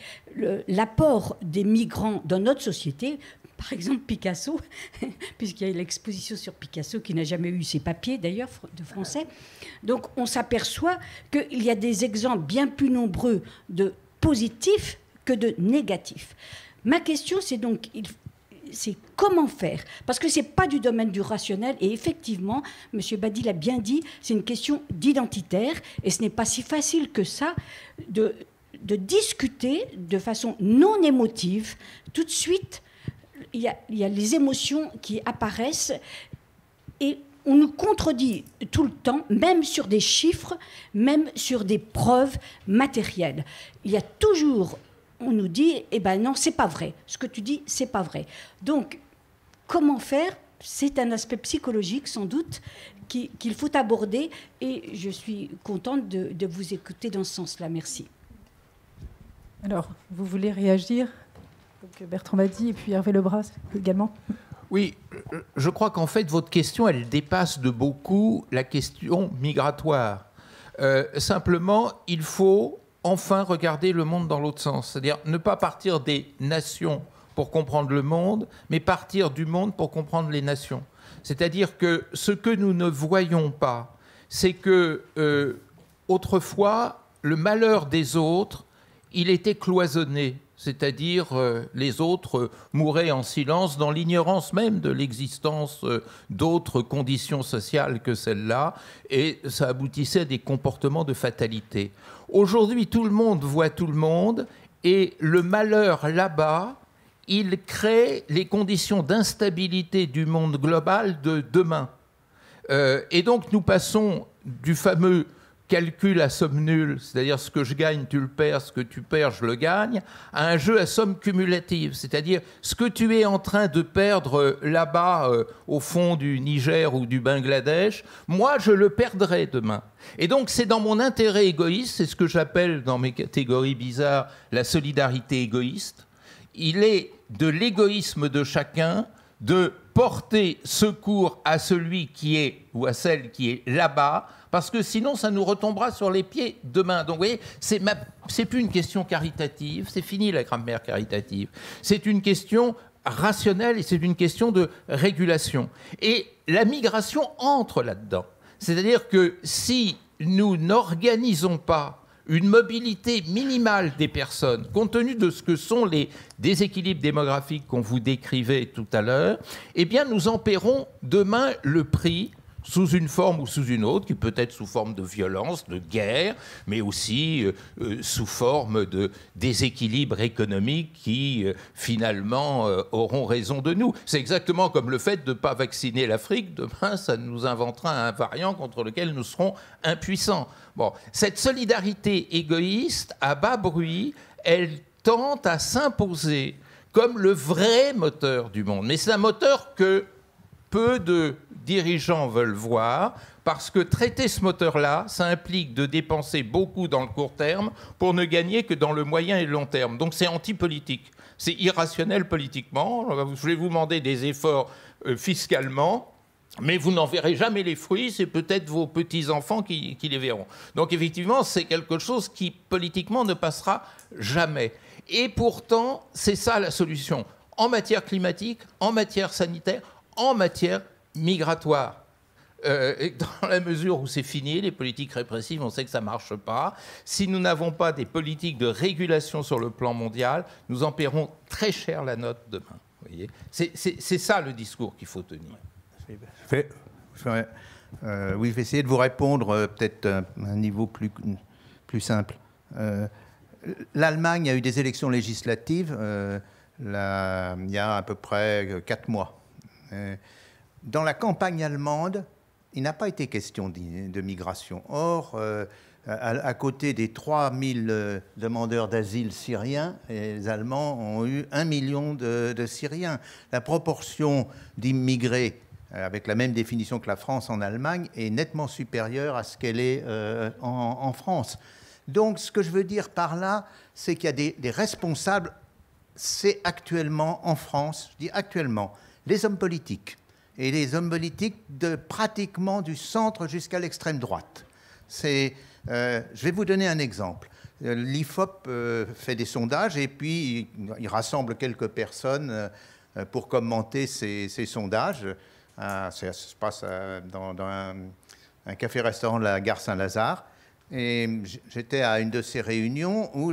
l'apport des migrants dans notre société, par exemple Picasso, puisqu'il y a l'exposition sur Picasso qui n'a jamais eu ses papiers d'ailleurs de français. Donc on s'aperçoit qu'il y a des exemples bien plus nombreux de positifs que de négatifs. Ma question, c'est donc, c'est comment faire. Parce que ce n'est pas du domaine du rationnel. Et effectivement, M. Badi l'a bien dit, c'est une question d'identitaire. Et ce n'est pas si facile que ça de, discuter de façon non émotive. Tout de suite, il y, a, il y a les émotions qui apparaissent. Et on nous contredit tout le temps, même sur des chiffres, même sur des preuves matérielles. Il y a toujours on nous dit, eh ben non, c'est pas vrai. Ce que tu dis, c'est pas vrai. Donc, comment faire C'est un aspect psychologique, sans doute, qu'il faut aborder. Et je suis contente de, vous écouter dans ce sens-là. Merci. Alors, vous voulez réagir Donc Bertrand m'a dit, et puis Hervé Lebras également. Oui, je crois qu'en fait, votre question, elle dépasse de beaucoup la question migratoire. Euh, simplement, il faut enfin regarder le monde dans l'autre sens. C'est-à-dire ne pas partir des nations pour comprendre le monde, mais partir du monde pour comprendre les nations. C'est-à-dire que ce que nous ne voyons pas, c'est que euh, autrefois, le malheur des autres, il était cloisonné, c'est-à-dire euh, les autres euh, mouraient en silence dans l'ignorance même de l'existence d'autres conditions sociales que celles-là, et ça aboutissait à des comportements de fatalité. Aujourd'hui, tout le monde voit tout le monde et le malheur là-bas, il crée les conditions d'instabilité du monde global de demain. Euh, et donc nous passons du fameux calcul à somme nulle, c'est-à-dire ce que je gagne, tu le perds, ce que tu perds, je le gagne, à un jeu à somme cumulative, c'est-à-dire ce que tu es en train de perdre euh, là-bas euh, au fond du Niger ou du Bangladesh, moi je le perdrai demain. Et donc c'est dans mon intérêt égoïste, c'est ce que j'appelle dans mes catégories bizarres la solidarité égoïste, il est de l'égoïsme de chacun de porter secours à celui qui est ou à celle qui est là-bas parce que sinon ça nous retombera sur les pieds demain. Donc vous voyez, c'est n'est plus une question caritative, c'est fini la grammaire caritative. C'est une question rationnelle et c'est une question de régulation. Et la migration entre là-dedans. C'est-à-dire que si nous n'organisons pas une mobilité minimale des personnes, compte tenu de ce que sont les déséquilibres démographiques qu'on vous décrivait tout à l'heure, eh bien nous en paierons demain le prix sous une forme ou sous une autre, qui peut être sous forme de violence, de guerre, mais aussi euh, euh, sous forme de déséquilibre économique qui, euh, finalement, auront raison de nous. C'est exactement comme le fait de ne pas vacciner l'Afrique. Demain, ça nous inventera un variant contre lequel nous serons impuissants. Bon, cette solidarité égoïste, à bas bruit, elle tente à s'imposer comme le vrai moteur du monde. Mais c'est un moteur que peu de dirigeants veulent voir, parce que traiter ce moteur-là, ça implique de dépenser beaucoup dans le court terme pour ne gagner que dans le moyen et le long terme. Donc c'est anti-politique. C'est irrationnel politiquement. Je vais vous demander des efforts euh, fiscalement. Mais vous n'en verrez jamais les fruits, c'est peut-être vos petits-enfants qui, qui les verront. Donc effectivement, c'est quelque chose qui politiquement ne passera jamais. Et pourtant, c'est ça la solution. En matière climatique, en matière sanitaire, en matière migratoire. Euh, et dans la mesure où c'est fini, les politiques répressives, on sait que ça ne marche pas. Si nous n'avons pas des politiques de régulation sur le plan mondial, nous en paierons très cher la note demain. C'est ça le discours qu'il faut tenir. Je vais, euh, oui, je vais essayer de vous répondre euh, peut-être à un niveau plus, plus simple. L'Allemagne a eu des élections législatives il y a à peu près quatre mois dans la campagne allemande, il n'a pas été question de migration. Or, euh, à, côté des 3000 000 euh, demandeurs d'asile syriens, les Allemands ont eu 1 million de, Syriens. La proportion d'immigrés, euh, avec la même définition que la France en Allemagne, est nettement supérieure à ce qu'elle est en, France. Donc, ce que je veux dire par là, c'est qu'il y a des, des responsables, c'est actuellement en France, je dis actuellement, les hommes politiques, et les hommes politiques de pratiquement du centre jusqu'à l'extrême droite. C'est, euh, je vais vous donner un exemple. Euh, L'IFOP euh, fait des sondages et puis il, rassemble quelques personnes pour commenter ces, sondages. Ah, ça, se passe dans, un, un café-restaurant de la gare Saint-Lazare. Et j'étais à une de ces réunions où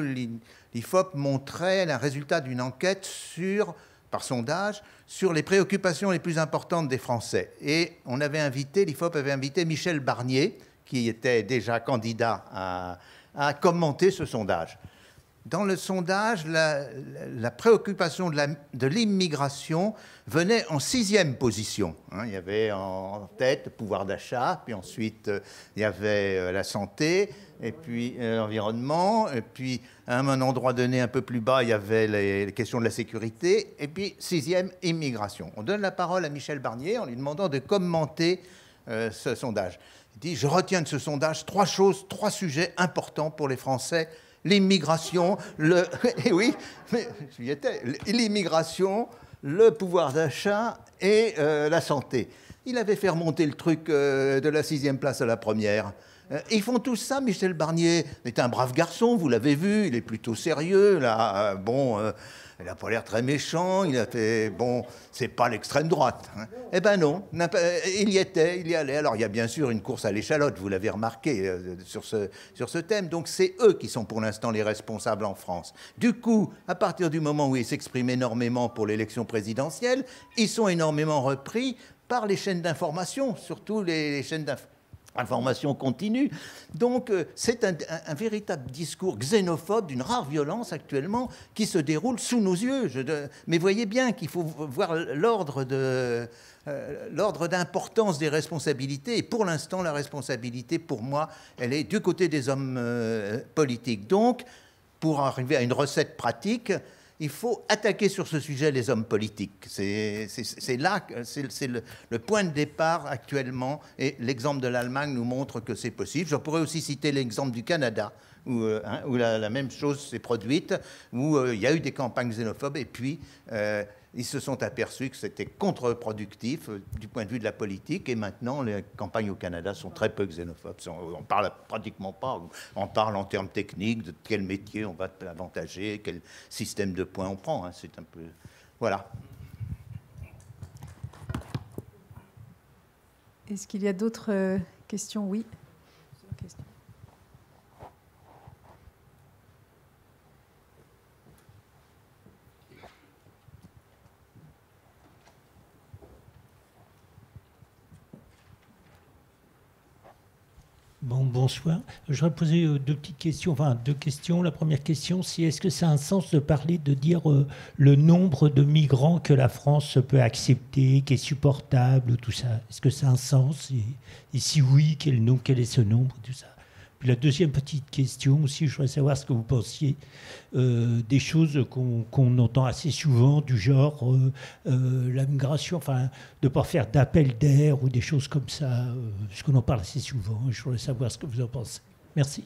l'IFOP montrait le résultat d'une enquête sur par sondage sur les préoccupations les plus importantes des Français. Et on avait invité, l'IFOP avait invité Michel Barnier, qui était déjà candidat à, commenter ce sondage. Dans le sondage, la, préoccupation de l'immigration venait en sixième position. Hein. il y avait en tête le pouvoir d'achat, puis ensuite euh, il y avait euh, la santé, et puis euh, l'environnement, et puis à un endroit donné un peu plus bas, il y avait les, questions de la sécurité, et puis sixième, immigration. On donne la parole à Michel Barnier en lui demandant de commenter euh, ce sondage. Il dit, je retiens de ce sondage trois choses, trois sujets importants pour les Français. L'immigration, le... Eh oui, mais j'y étais. L'immigration, le pouvoir d'achat et euh, la santé. Il avait fait remonter le truc de la sixième place à la première. Euh, ils font tout ça. Michel Barnier est un brave garçon, vous l'avez vu, il est plutôt sérieux. Là, euh, bon, euh, il n'a pas l'air très méchant. Il a fait bon, c'est pas l'extrême droite. Hein. Eh ben non, il y était, il y allait. Alors il y a bien sûr une course à l'échalote, vous l'avez remarqué sur ce sur ce thème. Donc c'est eux qui sont pour l'instant les responsables en France. Du coup, à partir du moment où ils s'expriment énormément pour l'élection présidentielle, ils sont énormément repris par les chaînes d'information, surtout les, les chaînes d'information Information continue. Donc euh, c'est un, véritable discours xénophobe d'une rare violence actuellement qui se déroule sous nos yeux. Je, mais voyez bien qu'il faut voir l'ordre de, euh, l'ordre d'importance des responsabilités. Et pour l'instant, la responsabilité, pour moi, elle est du côté des hommes euh, politiques. Donc, pour arriver à une recette pratique, il faut attaquer sur ce sujet les hommes politiques. C'est là, c'est le, point de départ actuellement, et l'exemple de l'Allemagne nous montre que c'est possible. Je pourrais aussi citer l'exemple du Canada, où, euh, hein, la, même chose s'est produite, où euh, il y a eu des campagnes xénophobes, et puis euh, ils se sont aperçus que c'était contre-productif euh, du point de vue de la politique, et maintenant les campagnes au Canada sont très peu xénophobes. Euh, on ne parle pratiquement pas, on parle en termes techniques de quel métier on va avantager, quel système de points on prend. Hein. C'est un peu. Voilà. Est-ce qu'il y a d'autres euh, questions Oui. Bon, bonsoir. Je voudrais poser euh, deux petites questions. Enfin, deux questions. La première question, c'est est-ce que ça a un sens de parler, de dire euh, le nombre de migrants que la France peut accepter, qui est supportable, tout ça Est-ce que ça a un sens et, si oui, quel, quel est ce nombre, tout ça puis la deuxième petite question aussi, je voudrais savoir ce que vous pensiez euh, des choses qu'on entend assez souvent, du genre euh, euh, la migration, enfin, de ne pas faire d'appel d'air ou des choses comme ça, ce qu'on en parle assez souvent. Je voudrais savoir ce que vous en pensez. Merci.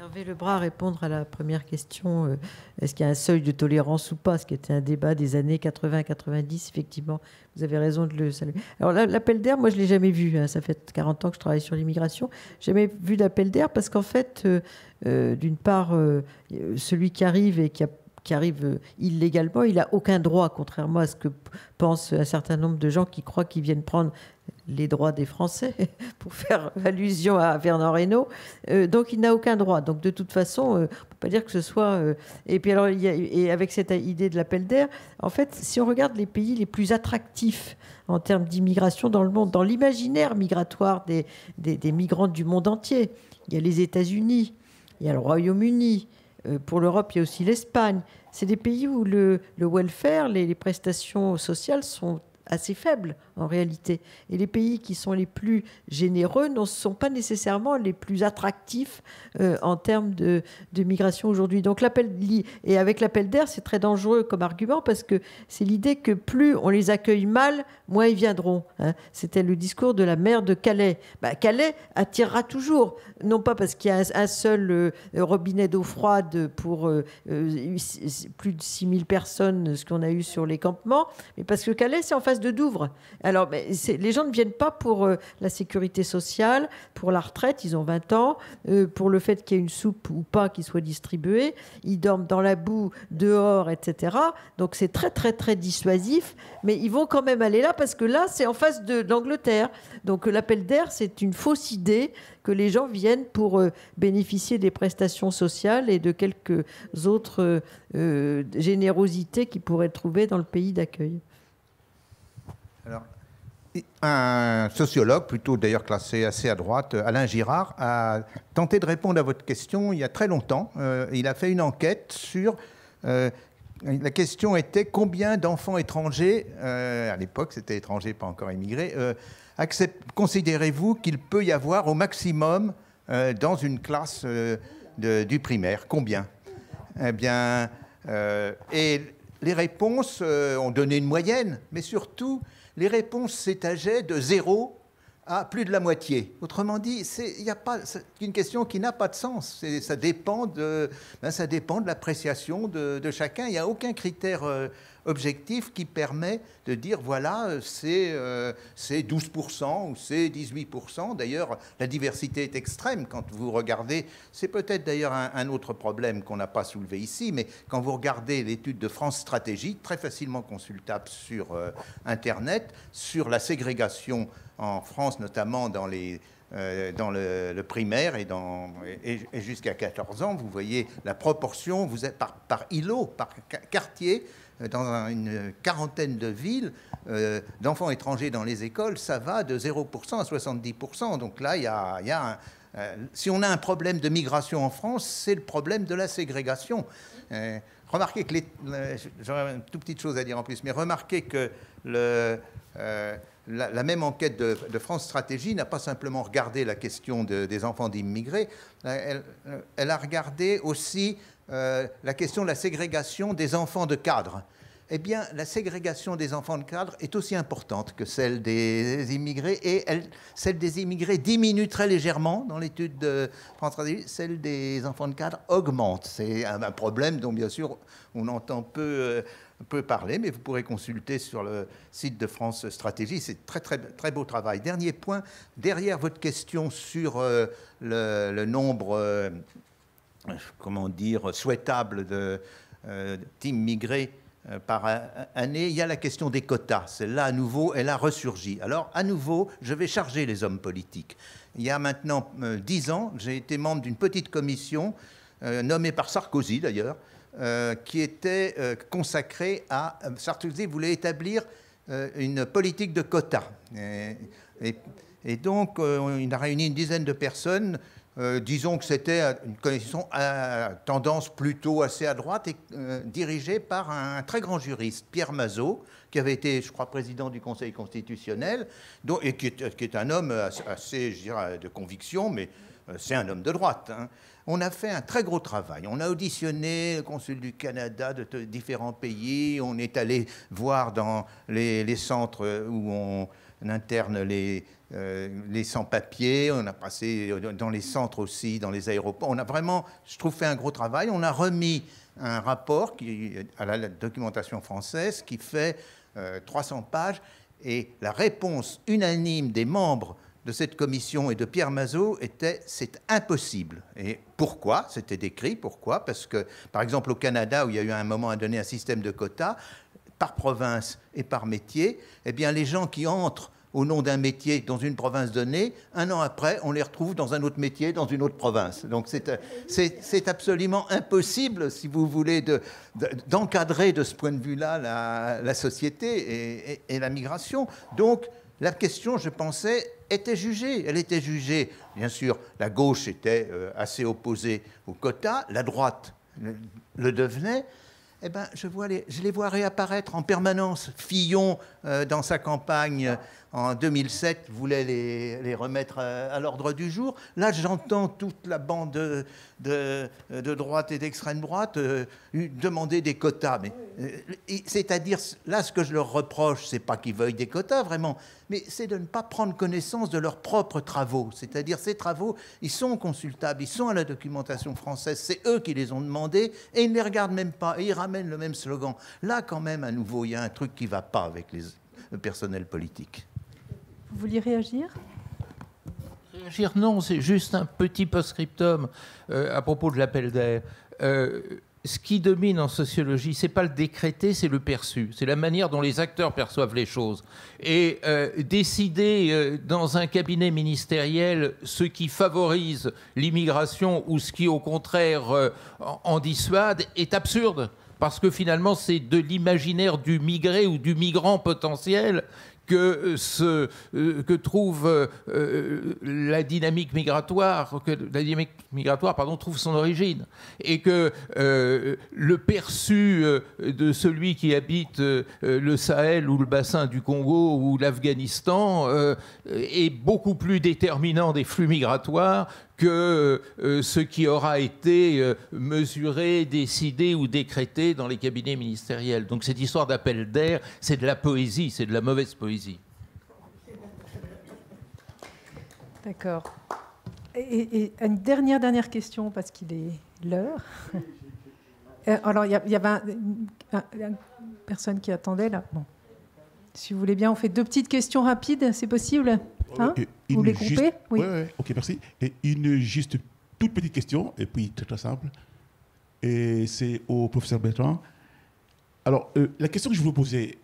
Hervé bras à répondre à la première question, euh, est-ce qu'il y a un seuil de tolérance ou pas Ce qui était un débat des années 80-90, effectivement, vous avez raison de le saluer. Alors l'appel d'air, moi je ne l'ai jamais vu, hein, ça fait 40 ans que je travaille sur l'immigration, jamais vu d'appel d'air parce qu'en fait, euh, euh, d'une part, celui qui arrive et qui qui arrive illégalement, il n'a aucun droit, contrairement à ce que pensent un certain nombre de gens qui croient qu'ils viennent prendre les droits des Français, pour faire allusion à Vernon Reynaud. Euh, donc il n'a aucun droit. Donc de toute façon, euh, on ne peut pas dire que ce soit... Euh, et puis avec cette idée de l'appel d'air, en fait, si on regarde les pays les plus attractifs en termes d'immigration dans le monde, dans l'imaginaire migratoire des, des, migrants du monde entier, il y a les États-Unis, il y a le Royaume-Uni, pour l'Europe, il y a aussi l'Espagne. C'est des pays où le, welfare, les prestations sociales sont assez faibles en réalité. Et les pays qui sont les plus généreux ne sont pas nécessairement les plus attractifs euh, en termes de, migration aujourd'hui. Donc l'appel et avec l'appel d'air, c'est très dangereux comme argument parce que c'est l'idée que plus on les accueille mal, moins ils viendront. Hein. C'était le discours de la maire de Calais. Bah, Calais attirera toujours, non pas parce qu'il y a un, seul euh, robinet d'eau froide pour euh, plus de 6000 personnes, ce qu'on a eu sur les campements, mais parce que Calais, c'est en face de Douvres alors, les gens ne viennent pas pour euh, la sécurité sociale, pour la retraite, ils ont 20 ans, euh, pour le fait qu'il y ait une soupe ou pas qui soit distribuée, ils dorment dans la boue, dehors, etc. Donc c'est très, très, très dissuasif, mais ils vont quand même aller là parce que là, c'est en face de, l'Angleterre. Donc euh, l'appel d'air, c'est une fausse idée que les gens viennent pour bénéficier des prestations sociales et de quelques autres générosités qu'ils pourraient trouver dans le pays d'accueil. Alors, un sociologue, plutôt d'ailleurs classé assez à droite, euh, Alain Girard, a tenté de répondre à votre question il y a très longtemps. Euh, il a fait une enquête sur... Euh, la question était combien d'enfants étrangers, à l'époque c'était étrangers, pas encore immigrés, considérez-vous qu'il peut y avoir au maximum dans une classe du primaire Combien Eh bien, et les réponses ont donné une moyenne, mais surtout, les réponses s'étageaient de zéro à plus de la moitié. Autrement dit, c'est une question qui n'a pas de sens. Ça dépend de, ben, de l'appréciation de, chacun. Il n'y a aucun critère euh, objectif qui permet de dire voilà, euh, c'est 12% euh, ou c'est 18%. D'ailleurs, la diversité est extrême quand vous regardez. C'est peut-être d'ailleurs un, autre problème qu'on n'a pas soulevé ici, mais quand vous regardez l'étude de France Stratégie, très facilement consultable sur euh, Internet, sur la ségrégation en France, notamment dans les dans le, primaire et, et, et jusqu'à 14 ans, vous voyez la proportion, vous êtes par, par îlot, par quartier, euh, dans une quarantaine de villes, euh, d'enfants étrangers dans les écoles, ça va de 0% à 70%. Donc là, il y a, un, euh, si on a un problème de migration en France, c'est le problème de la ségrégation. remarquez que j'aurais une toute petite chose à dire en plus, mais remarquez que le, la, même enquête de, France Stratégie n'a pas simplement regardé la question des enfants d'immigrés, elle, elle a regardé aussi euh, la question de la ségrégation des enfants de cadre. Eh bien, la ségrégation des enfants de cadre est aussi importante que celle des immigrés, et elle, celle des immigrés diminue très légèrement dans l'étude de France celle des enfants de cadre augmente. C'est un, problème dont, bien sûr, on entend euh, peu... parler, mais vous pourrez consulter sur le site de France Stratégie. C'est très, très, très beau travail. Dernier point, derrière votre question sur euh, le, nombre comment dire, souhaitable de euh, migrer euh, par année, il y a la question des quotas. Celle-là, à nouveau, elle a ressurgi. Alors, à nouveau, je vais charger les hommes politiques. Il y a maintenant euh, dix ans, j'ai été membre d'une petite commission, nommée par Sarkozy d'ailleurs, qui était consacrée à... Sarkozy voulait établir une politique de quotas. et donc, il a réuni une dizaine de personnes euh, disons que c'était une connaissance à tendance plutôt assez à droite et euh, dirigée par un très grand juriste, Pierre Mazot, qui avait été, je crois, président du Conseil constitutionnel, et qui est, un homme assez, je dirais, de conviction, mais euh, c'est un homme de droite. Hein. On a fait un très gros travail. On a auditionné le consul du Canada de différents pays. On est allé voir dans les centres où on interne les, euh, les sans-papiers, on a passé dans les centres aussi, dans les aéroports. On a vraiment, je trouve, fait un gros travail. On a remis un rapport qui, à la documentation française qui fait 300 euh, pages et la réponse unanime des membres de cette commission et de Pierre Mazot était c'est impossible. Et pourquoi C'était décrit. Pourquoi Parce que, par exemple, au Canada, où il y a eu un moment à donner un système de quotas par province et par métier, eh bien, les gens qui entrent au nom d'un métier dans une province donnée, un an après, on les retrouve dans un autre métier, dans une autre province. Donc c'est euh, absolument impossible, si vous voulez, d'encadrer de, ce point de vue-là la, société et, la migration. Donc la question, je pensais, était jugée. Elle était jugée. Bien sûr, la gauche était euh, assez opposée au quota, la droite le devenait. Eh ben, je, les, vois réapparaître en permanence. Fillon, euh, dans sa campagne, en 2007 voulait les, remettre euh, à, l'ordre du jour. Là, j'entends toute la bande de, droite et d'extrême droite euh, demander des quotas. Mais euh, c'est-à-dire, là, ce que je leur reproche, c'est pas qu'ils veuillent des quotas vraiment, mais c'est de ne pas prendre connaissance de leurs propres travaux. C'est-à-dire, ces travaux, ils sont consultables, ils sont à la documentation française, c'est eux qui les ont demandés et ils ne les regardent même pas et ils ramènent le même slogan. Là, quand même, à nouveau, il y a un truc qui va pas avec les, le personnel politique. Vous vouliez réagir Réagir, non, c'est juste un petit post-scriptum euh, à propos de l'appel d'air. Euh, ce qui domine en sociologie, c'est pas le décrété, c'est le perçu. C'est la manière dont les acteurs perçoivent les choses. Et euh, décider dans un cabinet ministériel ce qui favorise l'immigration ou ce qui, au contraire, en dissuade est absurde parce que finalement c'est de l'imaginaire du migré ou du migrant potentiel que, euh, ce, euh, que trouve euh, la dynamique migratoire, que la dynamique migratoire pardon, trouve son origine, et que le perçu de celui qui habite le Sahel ou le bassin du Congo ou l'Afghanistan est beaucoup plus déterminant des flux migratoires que euh, ce qui aura été euh, mesuré, décidé ou décrété dans les cabinets ministériels. Donc cette histoire d'appel d'air, c'est de la poésie, c'est de la mauvaise poésie. D'accord. Et, une dernière, dernière question, parce qu'il est l'heure. Euh, alors, il y, avait une personne qui attendait là. Si vous voulez bien, on fait deux petites questions rapides, c'est possible une hein Vous juste... Ouais, ok, merci. Et une juste toute petite question, et puis très très simple. Et c'est au professeur Bertrand. Alors, euh, la question que je vous posais,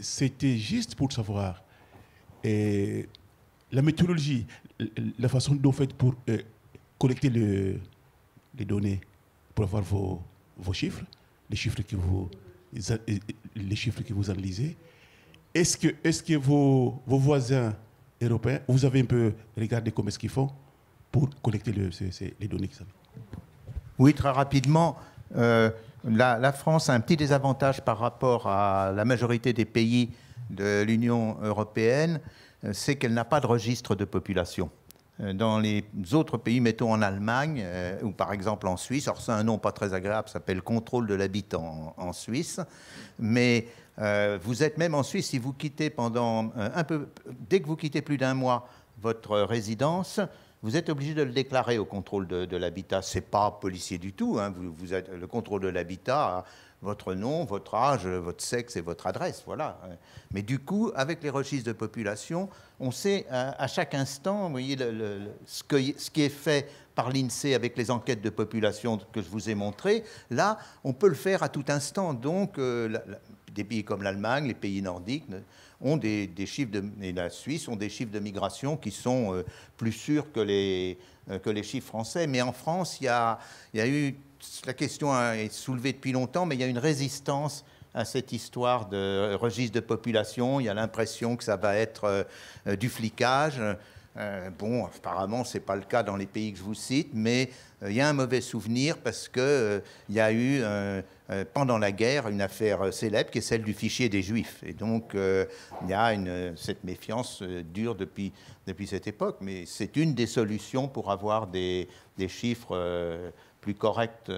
c'était juste pour savoir et la méthodologie, la façon dont vous faites pour euh, collecter le, les données, pour avoir vos, vos chiffres, les chiffres que vous, les chiffres que vous analysez. Est-ce que, est -ce que vos, vos voisins européen Vous avez un peu regardé comment est-ce qu'il font pour collecter les données qu'ils donne Oui, très rapidement. Euh, la, France a un petit désavantage par rapport à la majorité des pays de l'Union européenne, euh, c'est qu'elle n'a pas de registre de population. Euh, dans les autres pays, mettons en Allemagne ou par exemple en Suisse, alors c'est un nom pas très agréable, ça s'appelle contrôle de l'habitant en, en, Suisse, mais euh, vous êtes même en Suisse, si vous quittez pendant euh, un peu, dès que vous quittez plus d'un mois votre résidence, vous êtes obligé de le déclarer au contrôle de, l'habitat. Ce n'est pas policier du tout. Hein. Vous, le contrôle de l'habitat, votre nom, votre âge, votre sexe et votre adresse. Voilà. Mais du coup, avec les registres de population, on sait euh, à, chaque instant vous voyez, ce, ce, qui est fait par l'INSEE avec les enquêtes de population que je vous ai montrées. Là, on peut le faire à tout instant. Donc, des pays comme l'Allemagne, les pays nordiques ont des, chiffres de, et la Suisse ont des chiffres de migration qui sont euh, plus sûrs que les, euh, que les chiffres français. Mais en France, il y a, il y eu, la question est soulevée depuis longtemps, mais il y a une résistance à cette histoire de registre de population. Il y a l'impression que ça va être euh, du flicage. Euh, bon, apparemment, ce n'est pas le cas dans les pays que je vous cite, mais euh, il y a un mauvais souvenir parce qu'il euh, y a eu, pendant la guerre, une affaire célèbre qui est celle du fichier des Juifs. Et donc, il y a cette méfiance dure depuis, depuis cette époque, mais c'est une des solutions pour avoir des, des chiffres plus corrects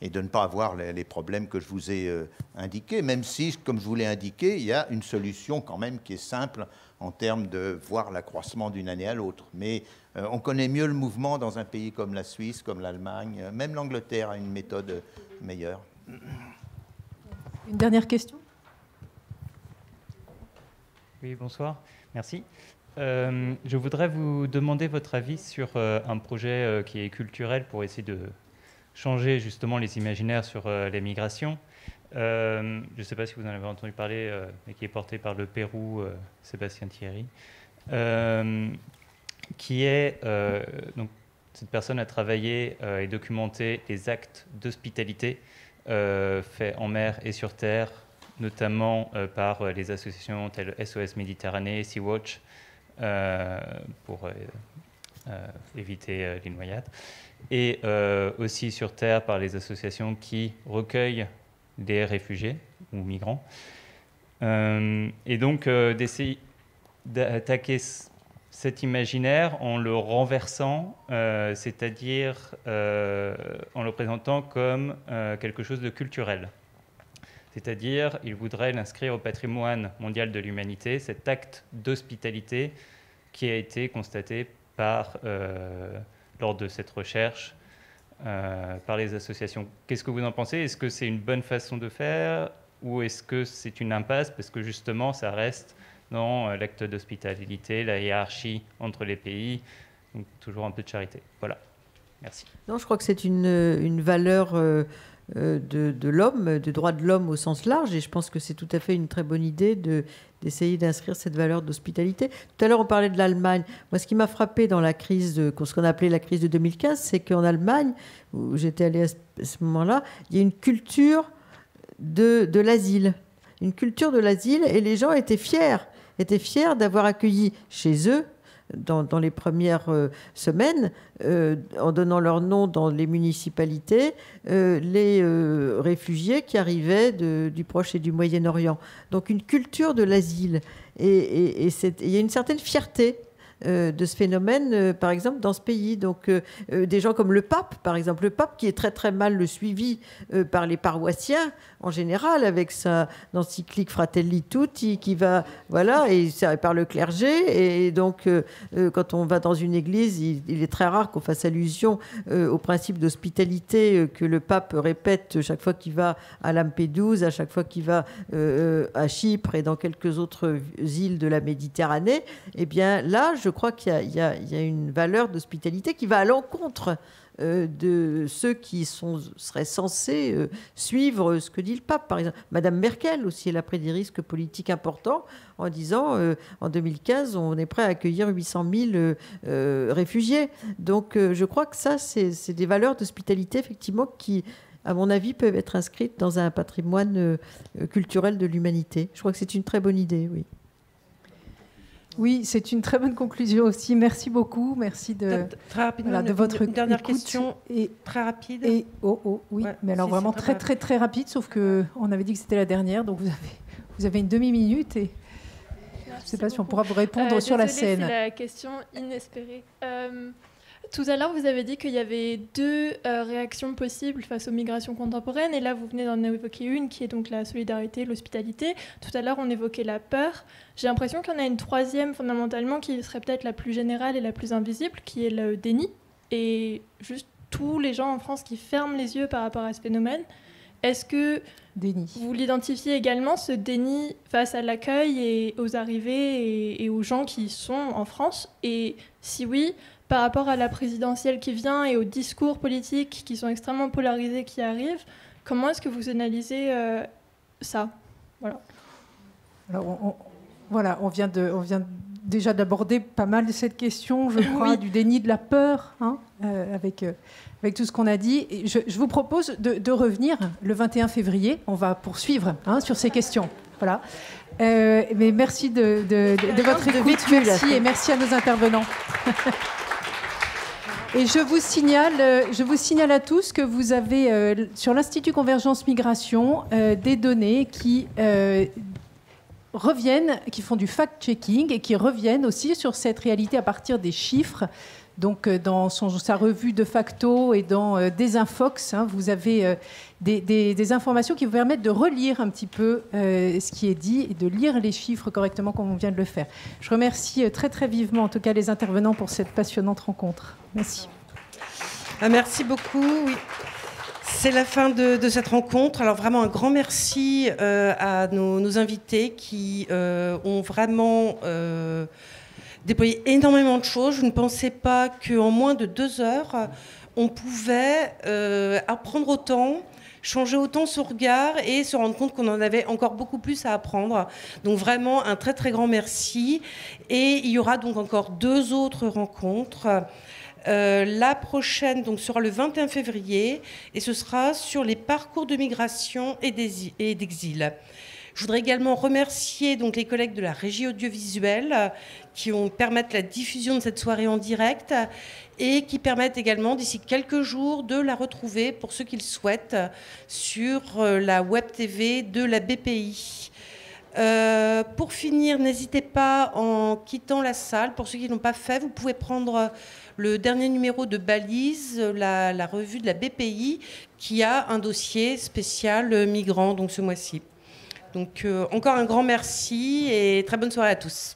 et de ne pas avoir les, problèmes que je vous ai indiqués, même si, comme je vous l'ai indiqué, il y a une solution quand même qui est simple en termes de voir l'accroissement d'une année à l'autre. Mais euh, on connaît mieux le mouvement dans un pays comme la Suisse, comme l'Allemagne, euh, même l'Angleterre a une méthode euh, meilleure. Une dernière question Oui, bonsoir, merci. je voudrais vous demander votre avis sur un projet qui est culturel pour essayer de changer justement les imaginaires sur les migrations. Euh, je ne sais pas si vous en avez entendu parler, euh, mais qui est porté par le Pérou, euh, Sébastien Thierry, qui est donc cette personne a travaillé et documenté les actes d'hospitalité faits en mer et sur terre, notamment par les associations telles SOS Méditerranée, Sea-Watch, pour éviter les noyades, et aussi sur terre par les associations qui recueillent des réfugiés ou migrants. Euh, et donc euh, d'essayer d'attaquer cet imaginaire en le renversant, euh, c'est-à-dire en le présentant comme quelque chose de culturel. C'est-à-dire, il voudrait l'inscrire au patrimoine mondial de l'humanité, cet acte d'hospitalité qui a été constaté par, lors de cette recherche euh, par les associations. Qu'est-ce que vous en pensez Est-ce que c'est une bonne façon de faire ou est-ce que c'est une impasse parce que justement ça reste dans euh, l'acte d'hospitalité, la hiérarchie entre les pays, donc toujours un peu de charité. Voilà. Merci. Non, je crois que c'est une, euh, une valeur. Euh, de, l'homme, des droits de l'homme au sens large. Et je pense que c'est tout à fait une très bonne idée de, d'essayer d'inscrire cette valeur d'hospitalité. Tout à l'heure, on parlait de l'Allemagne. Moi, ce qui m'a frappé dans la crise, de, ce qu'on appelait la crise de 2015, c'est qu'en Allemagne, où j'étais allée à ce moment-là, il y a une culture de, de l'asile. Une culture de l'asile, et les gens étaient fiers, étaient fiers d'avoir accueilli chez eux dans, les premières euh, semaines, euh, en donnant leur nom dans les municipalités, euh, les réfugiés qui arrivaient du Proche et du Moyen-Orient. Donc une culture de l'asile. Et il y a une certaine fierté euh, de ce phénomène, euh, par exemple, dans ce pays. Donc, euh, des gens comme le pape, par exemple, le pape qui est très très mal le suivi par les paroissiens en général, avec sa encyclique Fratelli Tutti, qui va, voilà, et ça, par le clergé. Et donc, quand on va dans une église, il, est très rare qu'on fasse allusion au principe d'hospitalité que le pape répète chaque fois qu'il va à Lampedusa, à chaque fois qu'il va à Chypre et dans quelques autres îles de la Méditerranée. Eh bien, là, je je crois qu'il y, a une valeur d'hospitalité qui va à l'encontre euh, de ceux qui sont, seraient censés euh, suivre ce que dit le pape. Par exemple, Madame Merkel aussi, elle a pris des risques politiques importants en disant euh, en 2015, on est prêt à accueillir 800 000 réfugiés. Donc je crois que ça, c'est des valeurs d'hospitalité, effectivement, qui, à mon avis, peuvent être inscrites dans un patrimoine culturel de l'humanité. Je crois que c'est une très bonne idée, oui. Oui, c'est une très bonne conclusion aussi. Merci beaucoup. Merci de, de votre une dernière question et très rapide. Et oh, oh oui, mais alors vraiment très, très, très rapide, sauf que on avait dit que c'était la dernière, donc vous avez vous avez une demi minute et je ne sais pas si on pourra vous répondre euh, sur la scène. C'est la question inespérée. Euh, tout à l'heure, vous avez dit qu'il y avait deux euh, réactions possibles face aux migrations contemporaines, et là, vous venez d'en évoquer une, qui est donc la solidarité, l'hospitalité. Tout à l'heure, on évoquait la peur. J'ai l'impression qu'il y en a une troisième, fondamentalement, qui serait peut-être la plus générale et la plus invisible, qui est le déni, et juste tous les gens en France qui ferment les yeux par rapport à ce phénomène. Est-ce que vous l'identifiez également, ce déni face à l'accueil et aux arrivées et, et aux gens qui sont en France Et si oui, par rapport à la présidentielle qui vient et aux discours politiques qui sont extrêmement polarisés qui arrivent. Comment est-ce que vous analysez euh, ça Voilà. on, voilà, on vient, de, vient déjà d'aborder pas mal de cette question, je crois, du déni de la peur, hein, euh, avec, euh, avec tout ce qu'on a dit. je, vous propose de, revenir le 21 février. On va poursuivre hein, sur ces questions. Voilà. mais merci de, votre écoute. merci et merci à nos intervenants. Et je vous signale, euh, je vous signale à tous que vous avez euh, sur l'Institut Convergence Migration euh, des données qui reviennent, qui font du fact-checking et qui reviennent aussi sur cette réalité à partir des chiffres donc, euh, dans son, sa revue de facto et dans euh, Desinfox, hein, vous avez euh, des, informations qui vous permettent de relire un petit peu ce qui est dit et de lire les chiffres correctement comme on vient de le faire. Je remercie très très vivement en tout cas les intervenants pour cette passionnante rencontre. Merci. Ah, merci beaucoup. C'est la fin de, cette rencontre. Alors vraiment un grand merci à nos, nos, invités qui ont vraiment déployé énormément de choses. Je ne pensais pas qu'en moins de deux heures, on pouvait euh, apprendre autant changer autant son regard et se rendre compte qu'on en avait encore beaucoup plus à apprendre. Donc vraiment un très très grand merci. Et il y aura donc encore deux autres rencontres. Euh, la prochaine donc sera le 21 février et ce sera sur les parcours de migration et d'exil. Je voudrais également remercier donc les collègues de la régie audiovisuelle euh, qui ont, permis la diffusion de cette soirée en direct et qui permettent également d'ici quelques jours de la retrouver pour ceux qui le souhaitent sur euh, la web TV de la BPI. Euh, pour finir, n'hésitez pas en quittant la salle. Pour ceux qui l'ont pas fait, vous pouvez prendre le dernier numéro de Balise, la, revue de la BPI, qui a un dossier spécial migrant, donc ce mois-ci. Donc euh, encore un grand merci et très bonne soirée à tous.